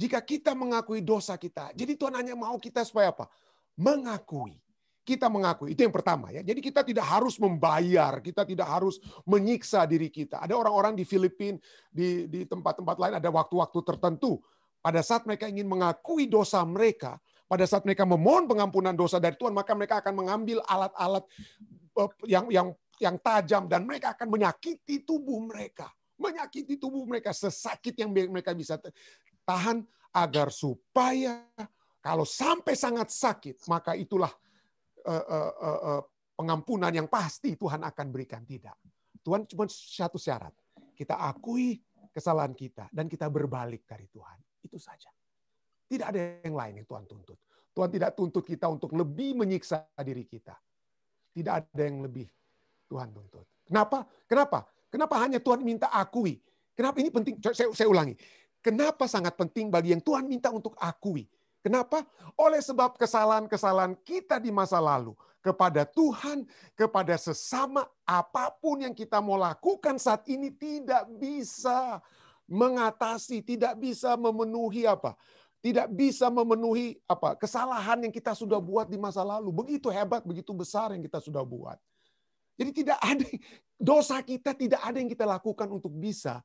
jika kita mengakui dosa kita, jadi Tuhan hanya mau kita supaya apa? Mengakui. Kita mengakui. Itu yang pertama ya. Jadi kita tidak harus membayar, kita tidak harus menyiksa diri kita. Ada orang-orang di Filipina, di tempat-tempat lain ada waktu-waktu tertentu pada saat mereka ingin mengakui dosa mereka, pada saat mereka memohon pengampunan dosa dari Tuhan, maka mereka akan mengambil alat-alat eh, yang yang yang tajam dan mereka akan menyakiti tubuh mereka menyakiti tubuh mereka sesakit yang mereka bisa tahan agar supaya kalau sampai sangat sakit maka itulah uh, uh, uh, pengampunan yang pasti Tuhan akan berikan tidak. Tuhan cuma satu syarat, kita akui kesalahan kita dan kita berbalik dari Tuhan. Itu saja. Tidak ada yang lain yang Tuhan tuntut. Tuhan tidak tuntut kita untuk lebih menyiksa diri kita. Tidak ada yang lebih Tuhan tuntut. Kenapa? Kenapa? Kenapa hanya Tuhan minta akui? Kenapa ini penting? Saya, saya ulangi. Kenapa sangat penting bagi yang Tuhan minta untuk akui? Kenapa? Oleh sebab kesalahan-kesalahan kita di masa lalu kepada Tuhan, kepada sesama, apapun yang kita mau lakukan saat ini tidak bisa mengatasi, tidak bisa memenuhi apa? Tidak bisa memenuhi apa? Kesalahan yang kita sudah buat di masa lalu. Begitu hebat, begitu besar yang kita sudah buat. Jadi tidak ada dosa kita tidak ada yang kita lakukan untuk bisa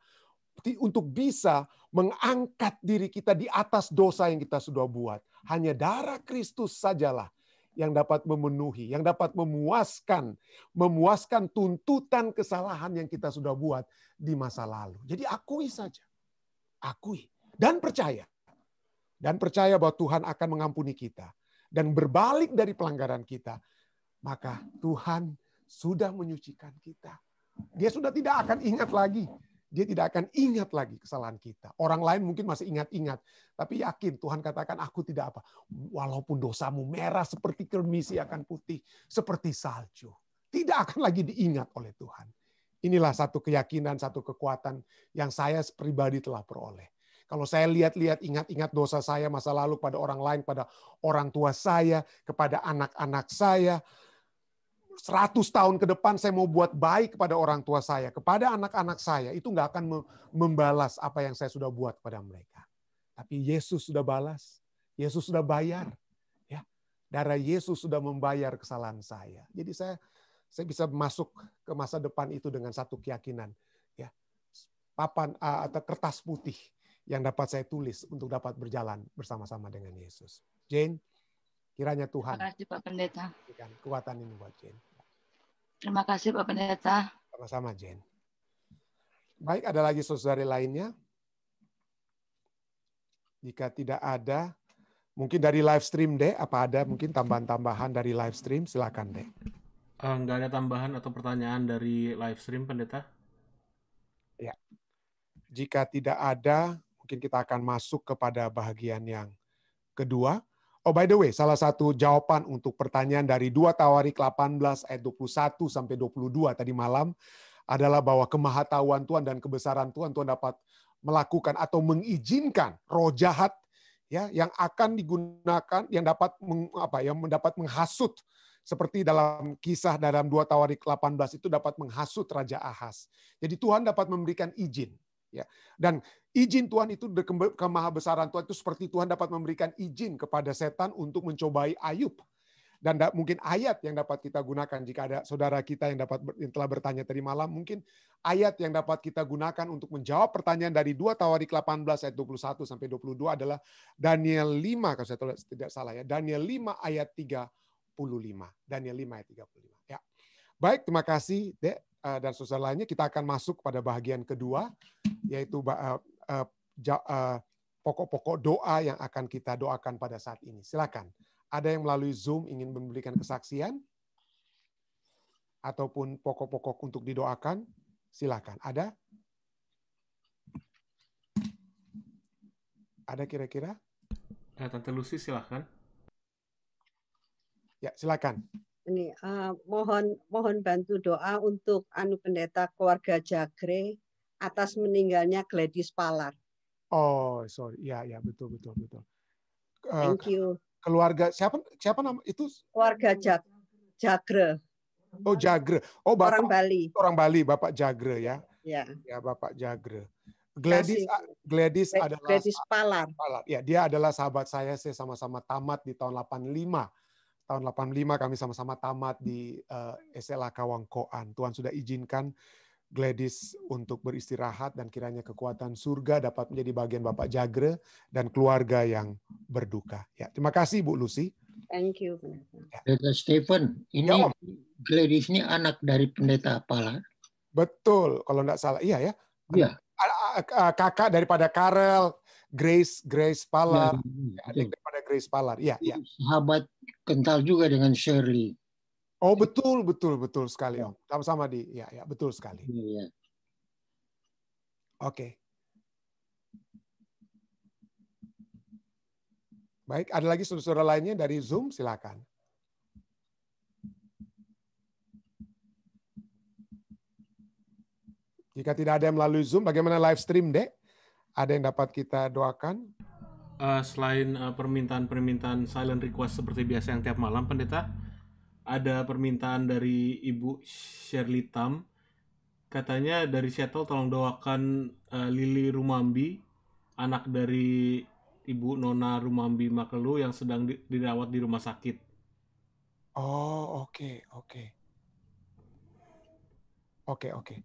untuk bisa mengangkat diri kita di atas dosa yang kita sudah buat. Hanya darah Kristus sajalah yang dapat memenuhi, yang dapat memuaskan, memuaskan tuntutan kesalahan yang kita sudah buat di masa lalu. Jadi akui saja. Akui dan percaya. Dan percaya bahwa Tuhan akan mengampuni kita dan berbalik dari pelanggaran kita, maka Tuhan sudah menyucikan kita. Dia sudah tidak akan ingat lagi. Dia tidak akan ingat lagi kesalahan kita. Orang lain mungkin masih ingat-ingat. Tapi yakin Tuhan katakan, aku tidak apa. Walaupun dosamu merah seperti kermisi akan putih. Seperti salju. Tidak akan lagi diingat oleh Tuhan. Inilah satu keyakinan, satu kekuatan yang saya pribadi telah peroleh. Kalau saya lihat-lihat, ingat-ingat dosa saya masa lalu pada orang lain, pada orang tua saya, kepada anak-anak saya, 100 tahun ke depan saya mau buat baik kepada orang tua saya, kepada anak-anak saya, itu nggak akan membalas apa yang saya sudah buat kepada mereka. Tapi Yesus sudah balas, Yesus sudah bayar. ya Darah Yesus sudah membayar kesalahan saya. Jadi saya saya bisa masuk ke masa depan itu dengan satu keyakinan. ya Papan atau kertas putih yang dapat saya tulis untuk dapat berjalan bersama-sama dengan Yesus. Jane, Kiranya Tuhan. Terima kasih Pak Pendeta. Berikan kekuatan ini buat Jen. Terima kasih Pak Pendeta. Sama-sama Jen. Baik, ada lagi saudari lainnya? Jika tidak ada, mungkin dari live stream deh, apa ada mungkin tambahan-tambahan dari live stream? Silakan deh. Enggak ada tambahan atau pertanyaan dari live stream, Pendeta? Ya. Jika tidak ada, mungkin kita akan masuk kepada bagian yang kedua Oh, by the way, salah satu jawaban untuk pertanyaan dari dua Tawarik 18 ayat 21 sampai 22 tadi malam adalah bahwa kemahatauan Tuhan dan kebesaran Tuhan Tuhan dapat melakukan atau mengizinkan roh jahat ya yang akan digunakan yang dapat meng, apa yang mendapat menghasut seperti dalam kisah dalam dua Tawarik 18 itu dapat menghasut Raja Ahas. Jadi Tuhan dapat memberikan izin Ya. Dan izin Tuhan itu ke kemahabesaran Tuhan itu seperti Tuhan dapat memberikan izin kepada setan untuk mencobai Ayub. Dan da, mungkin ayat yang dapat kita gunakan jika ada saudara kita yang dapat yang telah bertanya tadi malam, mungkin ayat yang dapat kita gunakan untuk menjawab pertanyaan dari 2 Tawarik 18 ayat 21 sampai 22 adalah Daniel 5 kalau saya tidak salah ya, Daniel 5 ayat 35. Daniel 5 ayat 35. Ya. Baik, terima kasih, Dek. Eh, dan sosial lainnya, kita akan masuk pada bagian kedua, yaitu eh, eh, pokok-pokok doa yang akan kita doakan pada saat ini. Silakan. Ada yang melalui Zoom ingin memberikan kesaksian? Ataupun pokok-pokok untuk didoakan? Silakan. Ada? Ada kira-kira? Tante Lucy, silakan. Ya, silakan ini uh, mohon mohon bantu doa untuk anu pendeta keluarga Jagre atas meninggalnya Gladys Palar. Oh, sorry. Ya, ya, betul betul betul. Uh, Thank you. Keluarga siapa siapa nama itu? Keluarga Jag Jagre. Oh, Jagre. Oh, Bapak, orang Bali. Orang Bali, Bapak Jagre ya. Ya. Ya, Bapak Jagre. Gladys Gladys adalah Gladys Palar. Palar. Ya, dia adalah sahabat saya. Saya sama-sama tamat di tahun 85 tahun 85 kami sama-sama tamat di uh, eh, SLA Kawangkoan. Tuhan sudah izinkan Gladys untuk beristirahat dan kiranya kekuatan surga dapat menjadi bagian Bapak Jagre dan keluarga yang berduka. Ya, terima kasih Bu Lucy. Thank you. Ya. Pendeta Stephen, ini ya, Gladys ini anak dari Pendeta Pala. Betul, kalau tidak salah. Iya ya. Iya. Kakak daripada Karel, Grace Grace Palar, ya, adik daripada Grace Palar. Ya, ya. Sahabat kental juga dengan Shirley. Oh betul betul betul sekali Om. Ya. Sama-sama di ya ya betul sekali. Ya. Oke. Baik, ada lagi saudara-saudara lainnya dari Zoom silakan. Jika tidak ada yang melalui Zoom, bagaimana live stream, Dek? Ada yang dapat kita doakan? Uh, selain eh, permintaan-permintaan uh, silent request seperti biasa yang tiap malam, pendeta, ada permintaan dari Ibu Shirley Tam. Katanya dari Seattle tolong doakan uh, eh, Lili Rumambi, anak dari Ibu Nona Rumambi Makelu yang sedang di dirawat di rumah sakit. Oh, oke, okay, oke. Okay. Oke, okay, oke. Okay.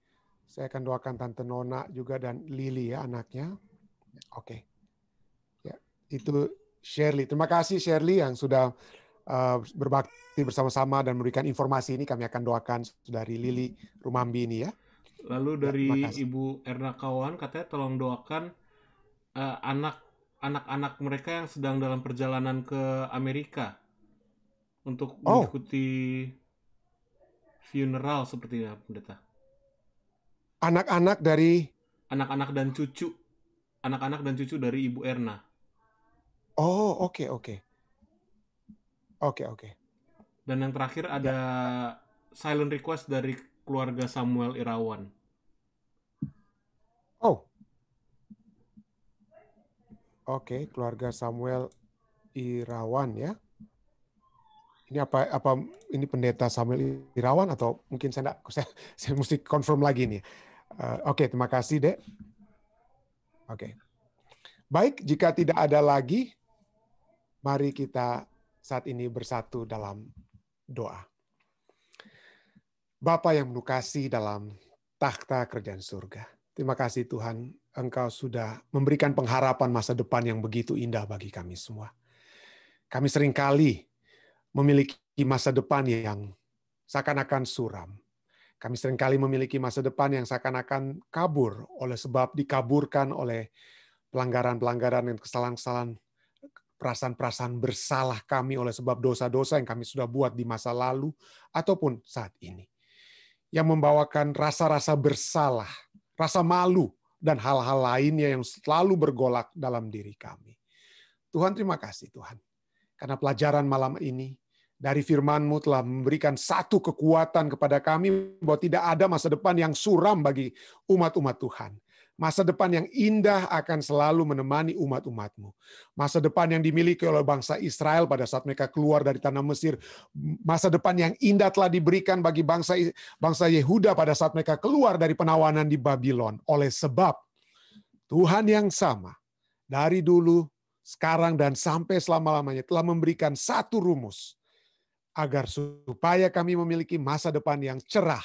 Saya akan doakan Tante Nona juga dan Lili ya anaknya. Oke. Okay. Ya, itu Shirley. Terima kasih Shirley yang sudah uh, berbakti bersama-sama dan memberikan informasi ini kami akan doakan dari Lili Rumambi ini ya. Lalu ya, dari ya, Ibu Erna Kawan katanya tolong doakan eh, anak anak-anak mereka yang sedang dalam perjalanan ke Amerika untuk oh. mengikuti funeral seperti sepertinya pendeta anak-anak dari anak-anak dan cucu anak-anak dan cucu dari Ibu Erna. Oh, oke okay, oke. Okay. Oke okay, oke. Okay. Dan yang terakhir ya. ada ya. silent request dari keluarga Samuel Irawan. Oh. Oke, okay, keluarga Samuel Irawan ya. Ini apa apa ini pendeta Samuel Irawan atau mungkin saya enggak, saya, saya mesti confirm lagi nih. Eh, oke, okay, terima kasih, Dek. Oke. Okay. Baik, jika tidak ada lagi, mari kita saat ini bersatu dalam doa. Bapa yang menukasi dalam takhta kerjaan surga. Terima kasih Tuhan, Engkau sudah memberikan pengharapan masa depan yang begitu indah bagi kami semua. Kami seringkali memiliki masa depan yang seakan-akan suram, kami seringkali memiliki masa depan yang seakan-akan kabur oleh sebab dikaburkan oleh pelanggaran-pelanggaran dan kesalahan-kesalahan perasaan-perasaan bersalah kami oleh sebab dosa-dosa yang kami sudah buat di masa lalu ataupun saat ini. Yang membawakan rasa-rasa bersalah, rasa malu, dan hal-hal lainnya yang selalu bergolak dalam diri kami. Tuhan terima kasih Tuhan. Karena pelajaran malam ini, dari firman-Mu telah memberikan satu kekuatan kepada kami bahwa tidak ada masa depan yang suram bagi umat-umat Tuhan. Masa depan yang indah akan selalu menemani umat-umatmu. Masa depan yang dimiliki oleh bangsa Israel pada saat mereka keluar dari tanah Mesir. Masa depan yang indah telah diberikan bagi bangsa bangsa Yehuda pada saat mereka keluar dari penawanan di Babylon. Oleh sebab Tuhan yang sama dari dulu, sekarang, dan sampai selama-lamanya telah memberikan satu rumus agar supaya kami memiliki masa depan yang cerah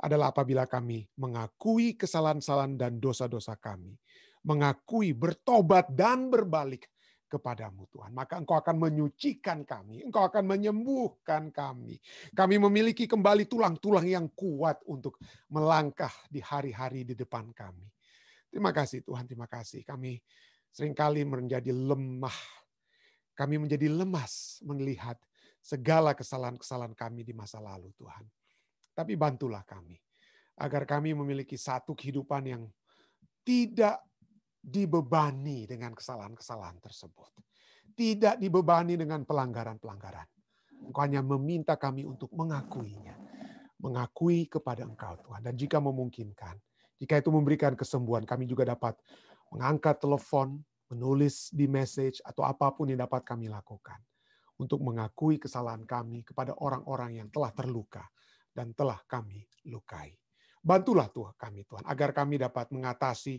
adalah apabila kami mengakui kesalahan-kesalahan dan dosa-dosa kami, mengakui, bertobat dan berbalik kepadamu Tuhan. Maka engkau akan menyucikan kami, engkau akan menyembuhkan kami. Kami memiliki kembali tulang-tulang yang kuat untuk melangkah di hari-hari di depan kami. Terima kasih Tuhan, terima kasih. Kami seringkali menjadi lemah. Kami menjadi lemas melihat segala kesalahan-kesalahan kami di masa lalu, Tuhan. Tapi bantulah kami agar kami memiliki satu kehidupan yang tidak dibebani dengan kesalahan-kesalahan tersebut, tidak dibebani dengan pelanggaran-pelanggaran. Engkau hanya meminta kami untuk mengakuinya, mengakui kepada Engkau, Tuhan, dan jika memungkinkan, jika itu memberikan kesembuhan, kami juga dapat mengangkat telepon, menulis di message, atau apapun yang dapat kami lakukan untuk mengakui kesalahan kami kepada orang-orang yang telah terluka dan telah kami lukai. Bantulah Tuhan kami Tuhan agar kami dapat mengatasi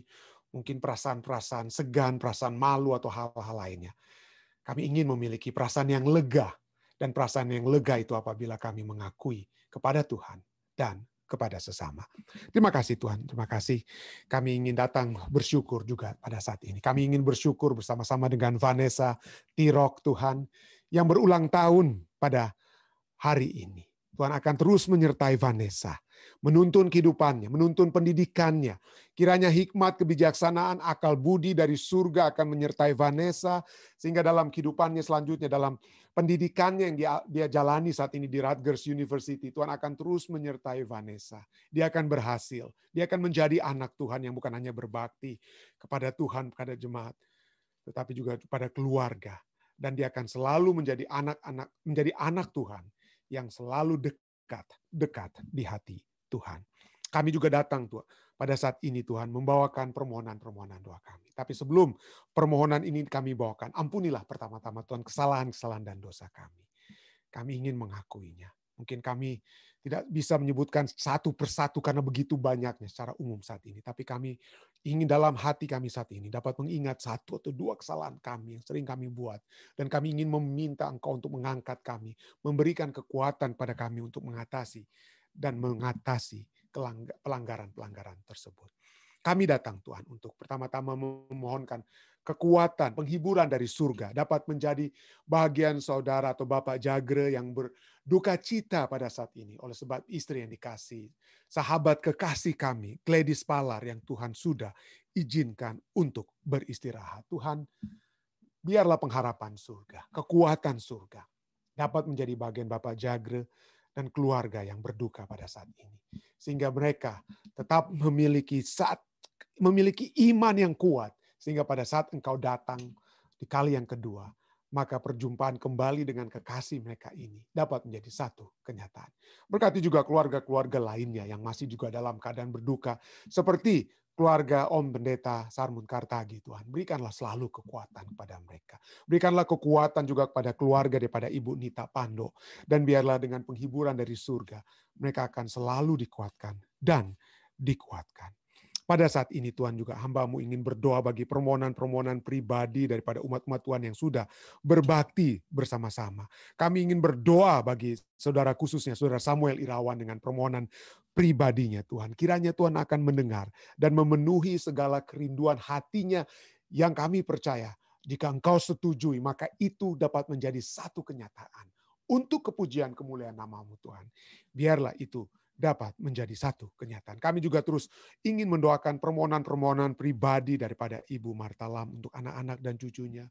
mungkin perasaan-perasaan segan, perasaan malu atau hal-hal lainnya. Kami ingin memiliki perasaan yang lega dan perasaan yang lega itu apabila kami mengakui kepada Tuhan dan kepada sesama. Terima kasih Tuhan, terima kasih. Kami ingin datang bersyukur juga pada saat ini. Kami ingin bersyukur bersama-sama dengan Vanessa, Tirok Tuhan yang berulang tahun pada hari ini. Tuhan akan terus menyertai Vanessa, menuntun kehidupannya, menuntun pendidikannya. Kiranya hikmat, kebijaksanaan, akal budi dari surga akan menyertai Vanessa, sehingga dalam kehidupannya selanjutnya, dalam pendidikannya yang dia, dia jalani saat ini di Rutgers University, Tuhan akan terus menyertai Vanessa. Dia akan berhasil, dia akan menjadi anak Tuhan yang bukan hanya berbakti kepada Tuhan, kepada jemaat, tetapi juga kepada keluarga, dan dia akan selalu menjadi anak-anak menjadi anak Tuhan yang selalu dekat dekat di hati Tuhan. Kami juga datang Tuhan pada saat ini Tuhan membawakan permohonan-permohonan doa kami. Tapi sebelum permohonan ini kami bawakan, ampunilah pertama-tama Tuhan kesalahan-kesalahan dan dosa kami. Kami ingin mengakuinya. Mungkin kami tidak bisa menyebutkan satu persatu karena begitu banyaknya secara umum saat ini. Tapi kami ingin dalam hati kami saat ini dapat mengingat satu atau dua kesalahan kami yang sering kami buat. Dan kami ingin meminta engkau untuk mengangkat kami, memberikan kekuatan pada kami untuk mengatasi dan mengatasi pelanggaran-pelanggaran tersebut. Kami datang Tuhan untuk pertama-tama memohonkan kekuatan, penghiburan dari surga dapat menjadi bagian saudara atau bapak jagre yang ber, duka cita pada saat ini oleh sebab istri yang dikasih, sahabat kekasih kami, Gladys Palar yang Tuhan sudah izinkan untuk beristirahat. Tuhan, biarlah pengharapan surga, kekuatan surga dapat menjadi bagian Bapak Jagre dan keluarga yang berduka pada saat ini. Sehingga mereka tetap memiliki saat memiliki iman yang kuat sehingga pada saat engkau datang di kali yang kedua maka perjumpaan kembali dengan kekasih mereka ini dapat menjadi satu kenyataan. Berkati juga keluarga-keluarga lainnya yang masih juga dalam keadaan berduka, seperti keluarga Om Pendeta Sarmun Kartagi, Tuhan. Berikanlah selalu kekuatan kepada mereka. Berikanlah kekuatan juga kepada keluarga daripada Ibu Nita Pando. Dan biarlah dengan penghiburan dari surga, mereka akan selalu dikuatkan dan dikuatkan. Pada saat ini Tuhan juga hambamu ingin berdoa bagi permohonan-permohonan pribadi daripada umat-umat Tuhan yang sudah berbakti bersama-sama. Kami ingin berdoa bagi saudara khususnya, saudara Samuel Irawan dengan permohonan pribadinya Tuhan. Kiranya Tuhan akan mendengar dan memenuhi segala kerinduan hatinya yang kami percaya. Jika engkau setujui, maka itu dapat menjadi satu kenyataan untuk kepujian kemuliaan namamu Tuhan. Biarlah itu dapat menjadi satu kenyataan. Kami juga terus ingin mendoakan permohonan-permohonan pribadi daripada Ibu Marta Lam untuk anak-anak dan cucunya,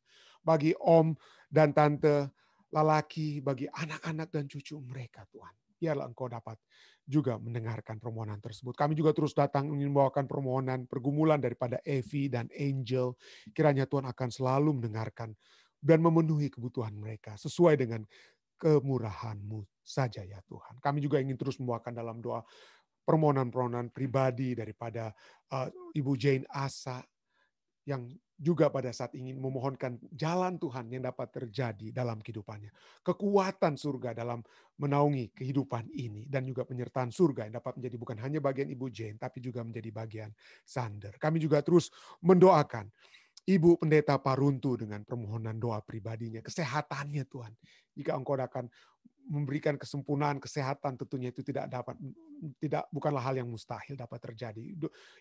bagi om dan tante Lalaki, bagi anak-anak dan cucu mereka Tuhan. Biarlah Engkau dapat juga mendengarkan permohonan tersebut. Kami juga terus datang ingin membawakan permohonan, pergumulan daripada Evi dan Angel. Kiranya Tuhan akan selalu mendengarkan dan memenuhi kebutuhan mereka sesuai dengan kemurahanMu saja ya Tuhan. Kami juga ingin terus membawakan dalam doa permohonan-permohonan pribadi daripada uh, Ibu Jane Asa yang juga pada saat ingin memohonkan jalan Tuhan yang dapat terjadi dalam kehidupannya. Kekuatan surga dalam menaungi kehidupan ini dan juga penyertaan surga yang dapat menjadi bukan hanya bagian Ibu Jane tapi juga menjadi bagian Sander. Kami juga terus mendoakan Ibu Pendeta Paruntu dengan permohonan doa pribadinya, kesehatannya Tuhan. Jika engkau akan memberikan kesempurnaan kesehatan tentunya itu tidak dapat tidak bukanlah hal yang mustahil dapat terjadi.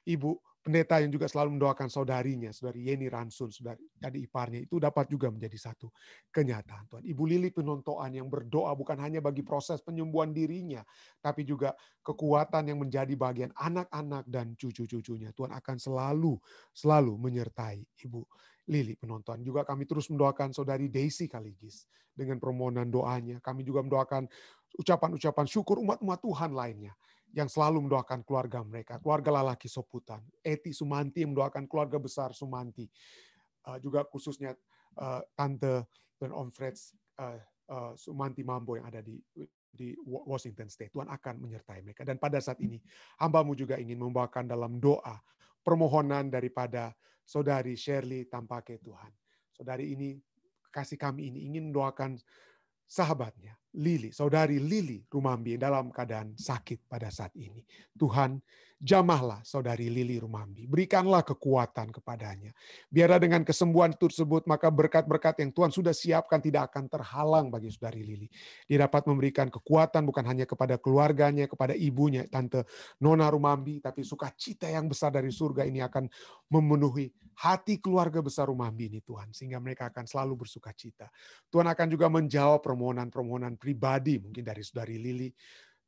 Ibu pendeta yang juga selalu mendoakan saudarinya, saudari Yeni Ransun, saudari adik iparnya itu dapat juga menjadi satu kenyataan Tuhan. Ibu Lili penontoan yang berdoa bukan hanya bagi proses penyembuhan dirinya, tapi juga kekuatan yang menjadi bagian anak-anak dan cucu-cucunya. Tuhan akan selalu selalu menyertai Ibu Lili penonton. Juga kami terus mendoakan saudari Daisy Kaligis dengan permohonan doanya. Kami juga mendoakan ucapan-ucapan syukur umat-umat Tuhan lainnya yang selalu mendoakan keluarga mereka. Keluarga lalaki Soputan, Eti Sumanti yang mendoakan keluarga besar Sumanti. Uh, juga khususnya uh, Tante dan Om Freds uh, uh, Sumanti Mambo yang ada di di Washington State. Tuhan akan menyertai mereka. Dan pada saat ini, hambamu juga ingin membawakan dalam doa permohonan daripada saudari Shirley Tampake Tuhan. Saudari ini, kasih kami ini ingin mendoakan sahabatnya, Lili, saudari Lili Rumambi dalam keadaan sakit pada saat ini. Tuhan, Jamahlah saudari Lili Rumambi. Berikanlah kekuatan kepadanya. Biarlah dengan kesembuhan tersebut, maka berkat-berkat yang Tuhan sudah siapkan tidak akan terhalang bagi saudari Lili. Dia dapat memberikan kekuatan bukan hanya kepada keluarganya, kepada ibunya, Tante Nona Rumambi, tapi sukacita yang besar dari surga ini akan memenuhi hati keluarga besar Rumambi ini Tuhan. Sehingga mereka akan selalu bersukacita. Tuhan akan juga menjawab permohonan-permohonan pribadi mungkin dari saudari Lili,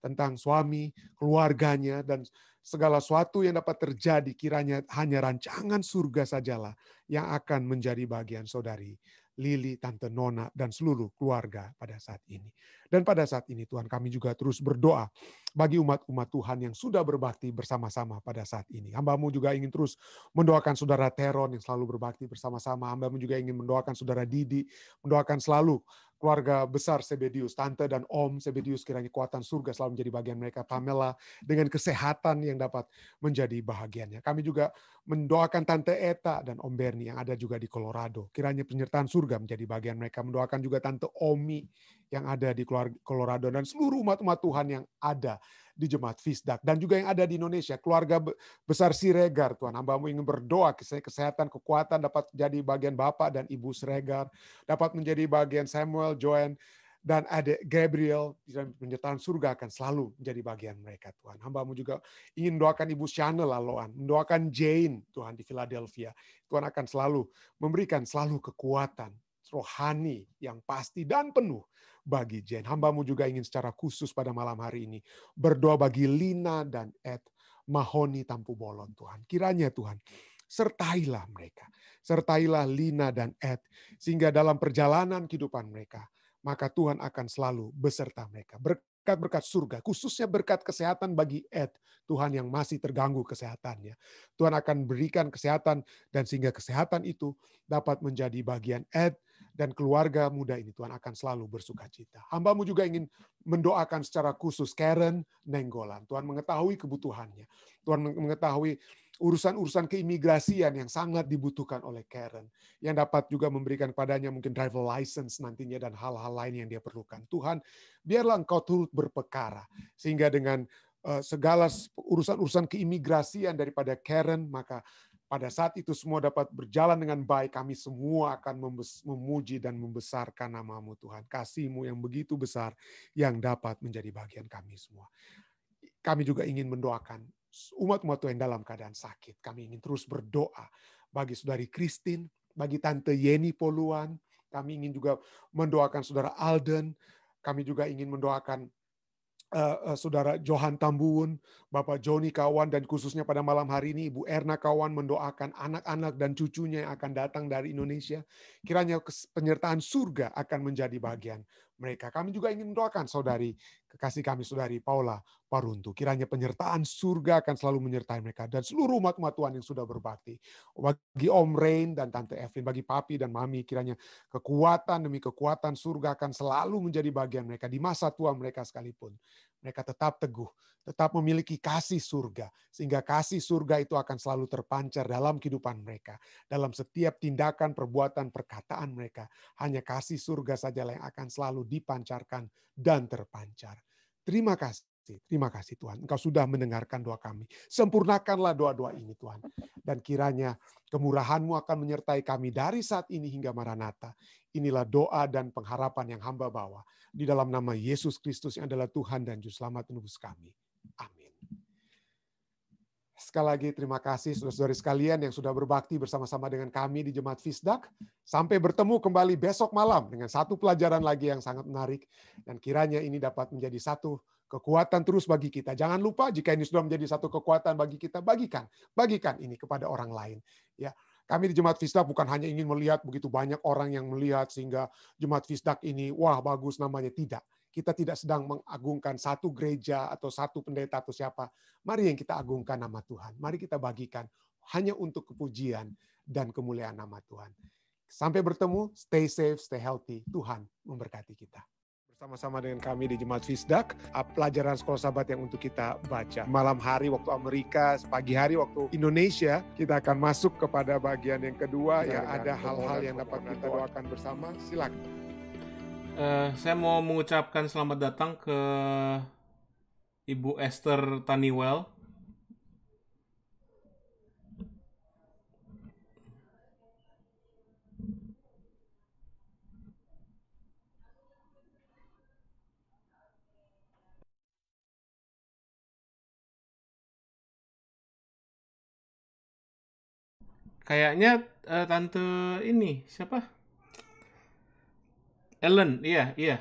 tentang suami, keluarganya, dan segala sesuatu yang dapat terjadi kiranya hanya rancangan surga sajalah yang akan menjadi bagian saudari Lili, Tante Nona, dan seluruh keluarga pada saat ini. Dan pada saat ini Tuhan kami juga terus berdoa bagi umat-umat Tuhan yang sudah berbakti bersama-sama pada saat ini. Hambamu juga ingin terus mendoakan saudara Teron yang selalu berbakti bersama-sama. Hambamu juga ingin mendoakan saudara Didi, mendoakan selalu keluarga besar Sebedius, tante dan om Sebedius kiranya kekuatan surga selalu menjadi bagian mereka. Pamela dengan kesehatan yang dapat menjadi bahagiannya. Kami juga mendoakan tante Eta dan om Bernie yang ada juga di Colorado. Kiranya penyertaan surga menjadi bagian mereka. Mendoakan juga tante Omi yang ada di Colorado dan seluruh umat-umat Tuhan yang ada di jemaat Fisdak dan juga yang ada di Indonesia, keluarga besar Siregar, Tuhan hambamu ingin berdoa kesehatan, kekuatan dapat jadi bagian Bapak dan Ibu Siregar, dapat menjadi bagian Samuel, Joanne, dan adik Gabriel dan penyertaan surga akan selalu menjadi bagian mereka Tuhan. Hambamu juga ingin doakan Ibu Shana Laloan, mendoakan Jane Tuhan di Philadelphia. Tuhan akan selalu memberikan selalu kekuatan rohani yang pasti dan penuh bagi Jen. Hambamu juga ingin secara khusus pada malam hari ini berdoa bagi Lina dan Ed Mahoni Tampu Bolon Tuhan. Kiranya Tuhan sertailah mereka. Sertailah Lina dan Ed sehingga dalam perjalanan kehidupan mereka maka Tuhan akan selalu beserta mereka. Berkat-berkat surga, khususnya berkat kesehatan bagi Ed, Tuhan yang masih terganggu kesehatannya. Tuhan akan berikan kesehatan dan sehingga kesehatan itu dapat menjadi bagian Ed dan keluarga muda ini Tuhan akan selalu bersuka cita. Hambamu juga ingin mendoakan secara khusus Karen Nenggolan. Tuhan mengetahui kebutuhannya. Tuhan mengetahui urusan-urusan keimigrasian yang sangat dibutuhkan oleh Karen. Yang dapat juga memberikan padanya mungkin driver license nantinya dan hal-hal lain yang dia perlukan. Tuhan, biarlah engkau turut berpekara. Sehingga dengan eh, segala urusan-urusan keimigrasian daripada Karen, maka pada saat itu semua dapat berjalan dengan baik, kami semua akan memuji dan membesarkan namamu Tuhan. Kasihmu yang begitu besar yang dapat menjadi bagian kami semua. Kami juga ingin mendoakan umat-umat Tuhan dalam keadaan sakit. Kami ingin terus berdoa bagi saudari Kristin bagi tante Yeni Poluan. Kami ingin juga mendoakan saudara Alden. Kami juga ingin mendoakan Uh, Saudara Johan Tambun, Bapak Joni Kawan, dan khususnya pada malam hari ini Ibu Erna Kawan mendoakan anak-anak dan cucunya yang akan datang dari Indonesia. Kiranya penyertaan surga akan menjadi bagian mereka. Kami juga ingin mendoakan saudari, kekasih kami saudari Paula Paruntu. Kiranya penyertaan surga akan selalu menyertai mereka dan seluruh umat-umat Tuhan yang sudah berbakti. Bagi Om Rain dan Tante Evelyn, bagi Papi dan Mami, kiranya kekuatan demi kekuatan surga akan selalu menjadi bagian mereka di masa tua mereka sekalipun mereka tetap teguh, tetap memiliki kasih surga, sehingga kasih surga itu akan selalu terpancar dalam kehidupan mereka, dalam setiap tindakan, perbuatan, perkataan mereka. Hanya kasih surga sajalah yang akan selalu dipancarkan dan terpancar. Terima kasih. Terima kasih Tuhan. Engkau sudah mendengarkan doa kami. Sempurnakanlah doa-doa ini Tuhan. Dan kiranya kemurahanMu akan menyertai kami dari saat ini hingga Maranatha. Inilah doa dan pengharapan yang hamba bawa. Di dalam nama Yesus Kristus yang adalah Tuhan dan Juru Selamat penebus kami. Amin. Sekali lagi terima kasih saudara-saudari sekalian yang sudah berbakti bersama-sama dengan kami di Jemaat Fisdak. Sampai bertemu kembali besok malam dengan satu pelajaran lagi yang sangat menarik. Dan kiranya ini dapat menjadi satu kekuatan terus bagi kita. Jangan lupa jika ini sudah menjadi satu kekuatan bagi kita, bagikan. Bagikan ini kepada orang lain. Ya, kami di Jemaat Fisdak bukan hanya ingin melihat begitu banyak orang yang melihat sehingga Jemaat Fisdak ini, wah bagus namanya. Tidak kita tidak sedang mengagungkan satu gereja atau satu pendeta atau siapa. Mari yang kita agungkan nama Tuhan. Mari kita bagikan hanya untuk kepujian dan kemuliaan nama Tuhan. Sampai bertemu, stay safe, stay healthy. Tuhan memberkati kita. Bersama-sama dengan kami di Jemaat Fisdak, pelajaran sekolah sahabat yang untuk kita baca. Malam hari waktu Amerika, pagi hari waktu Indonesia, kita akan masuk kepada bagian yang kedua, ya ada hal-hal yang dapat kita doakan bersama. Silakan. Uh, saya mau mengucapkan selamat datang ke Ibu Esther Taniwell. Kayaknya uh, tante ini siapa? Ellen, iya, iya.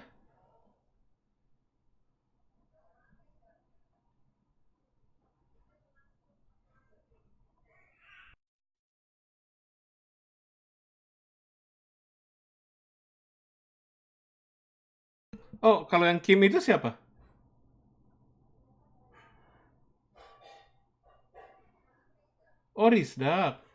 Oh, kalau yang Kim itu siapa? Oh, dak.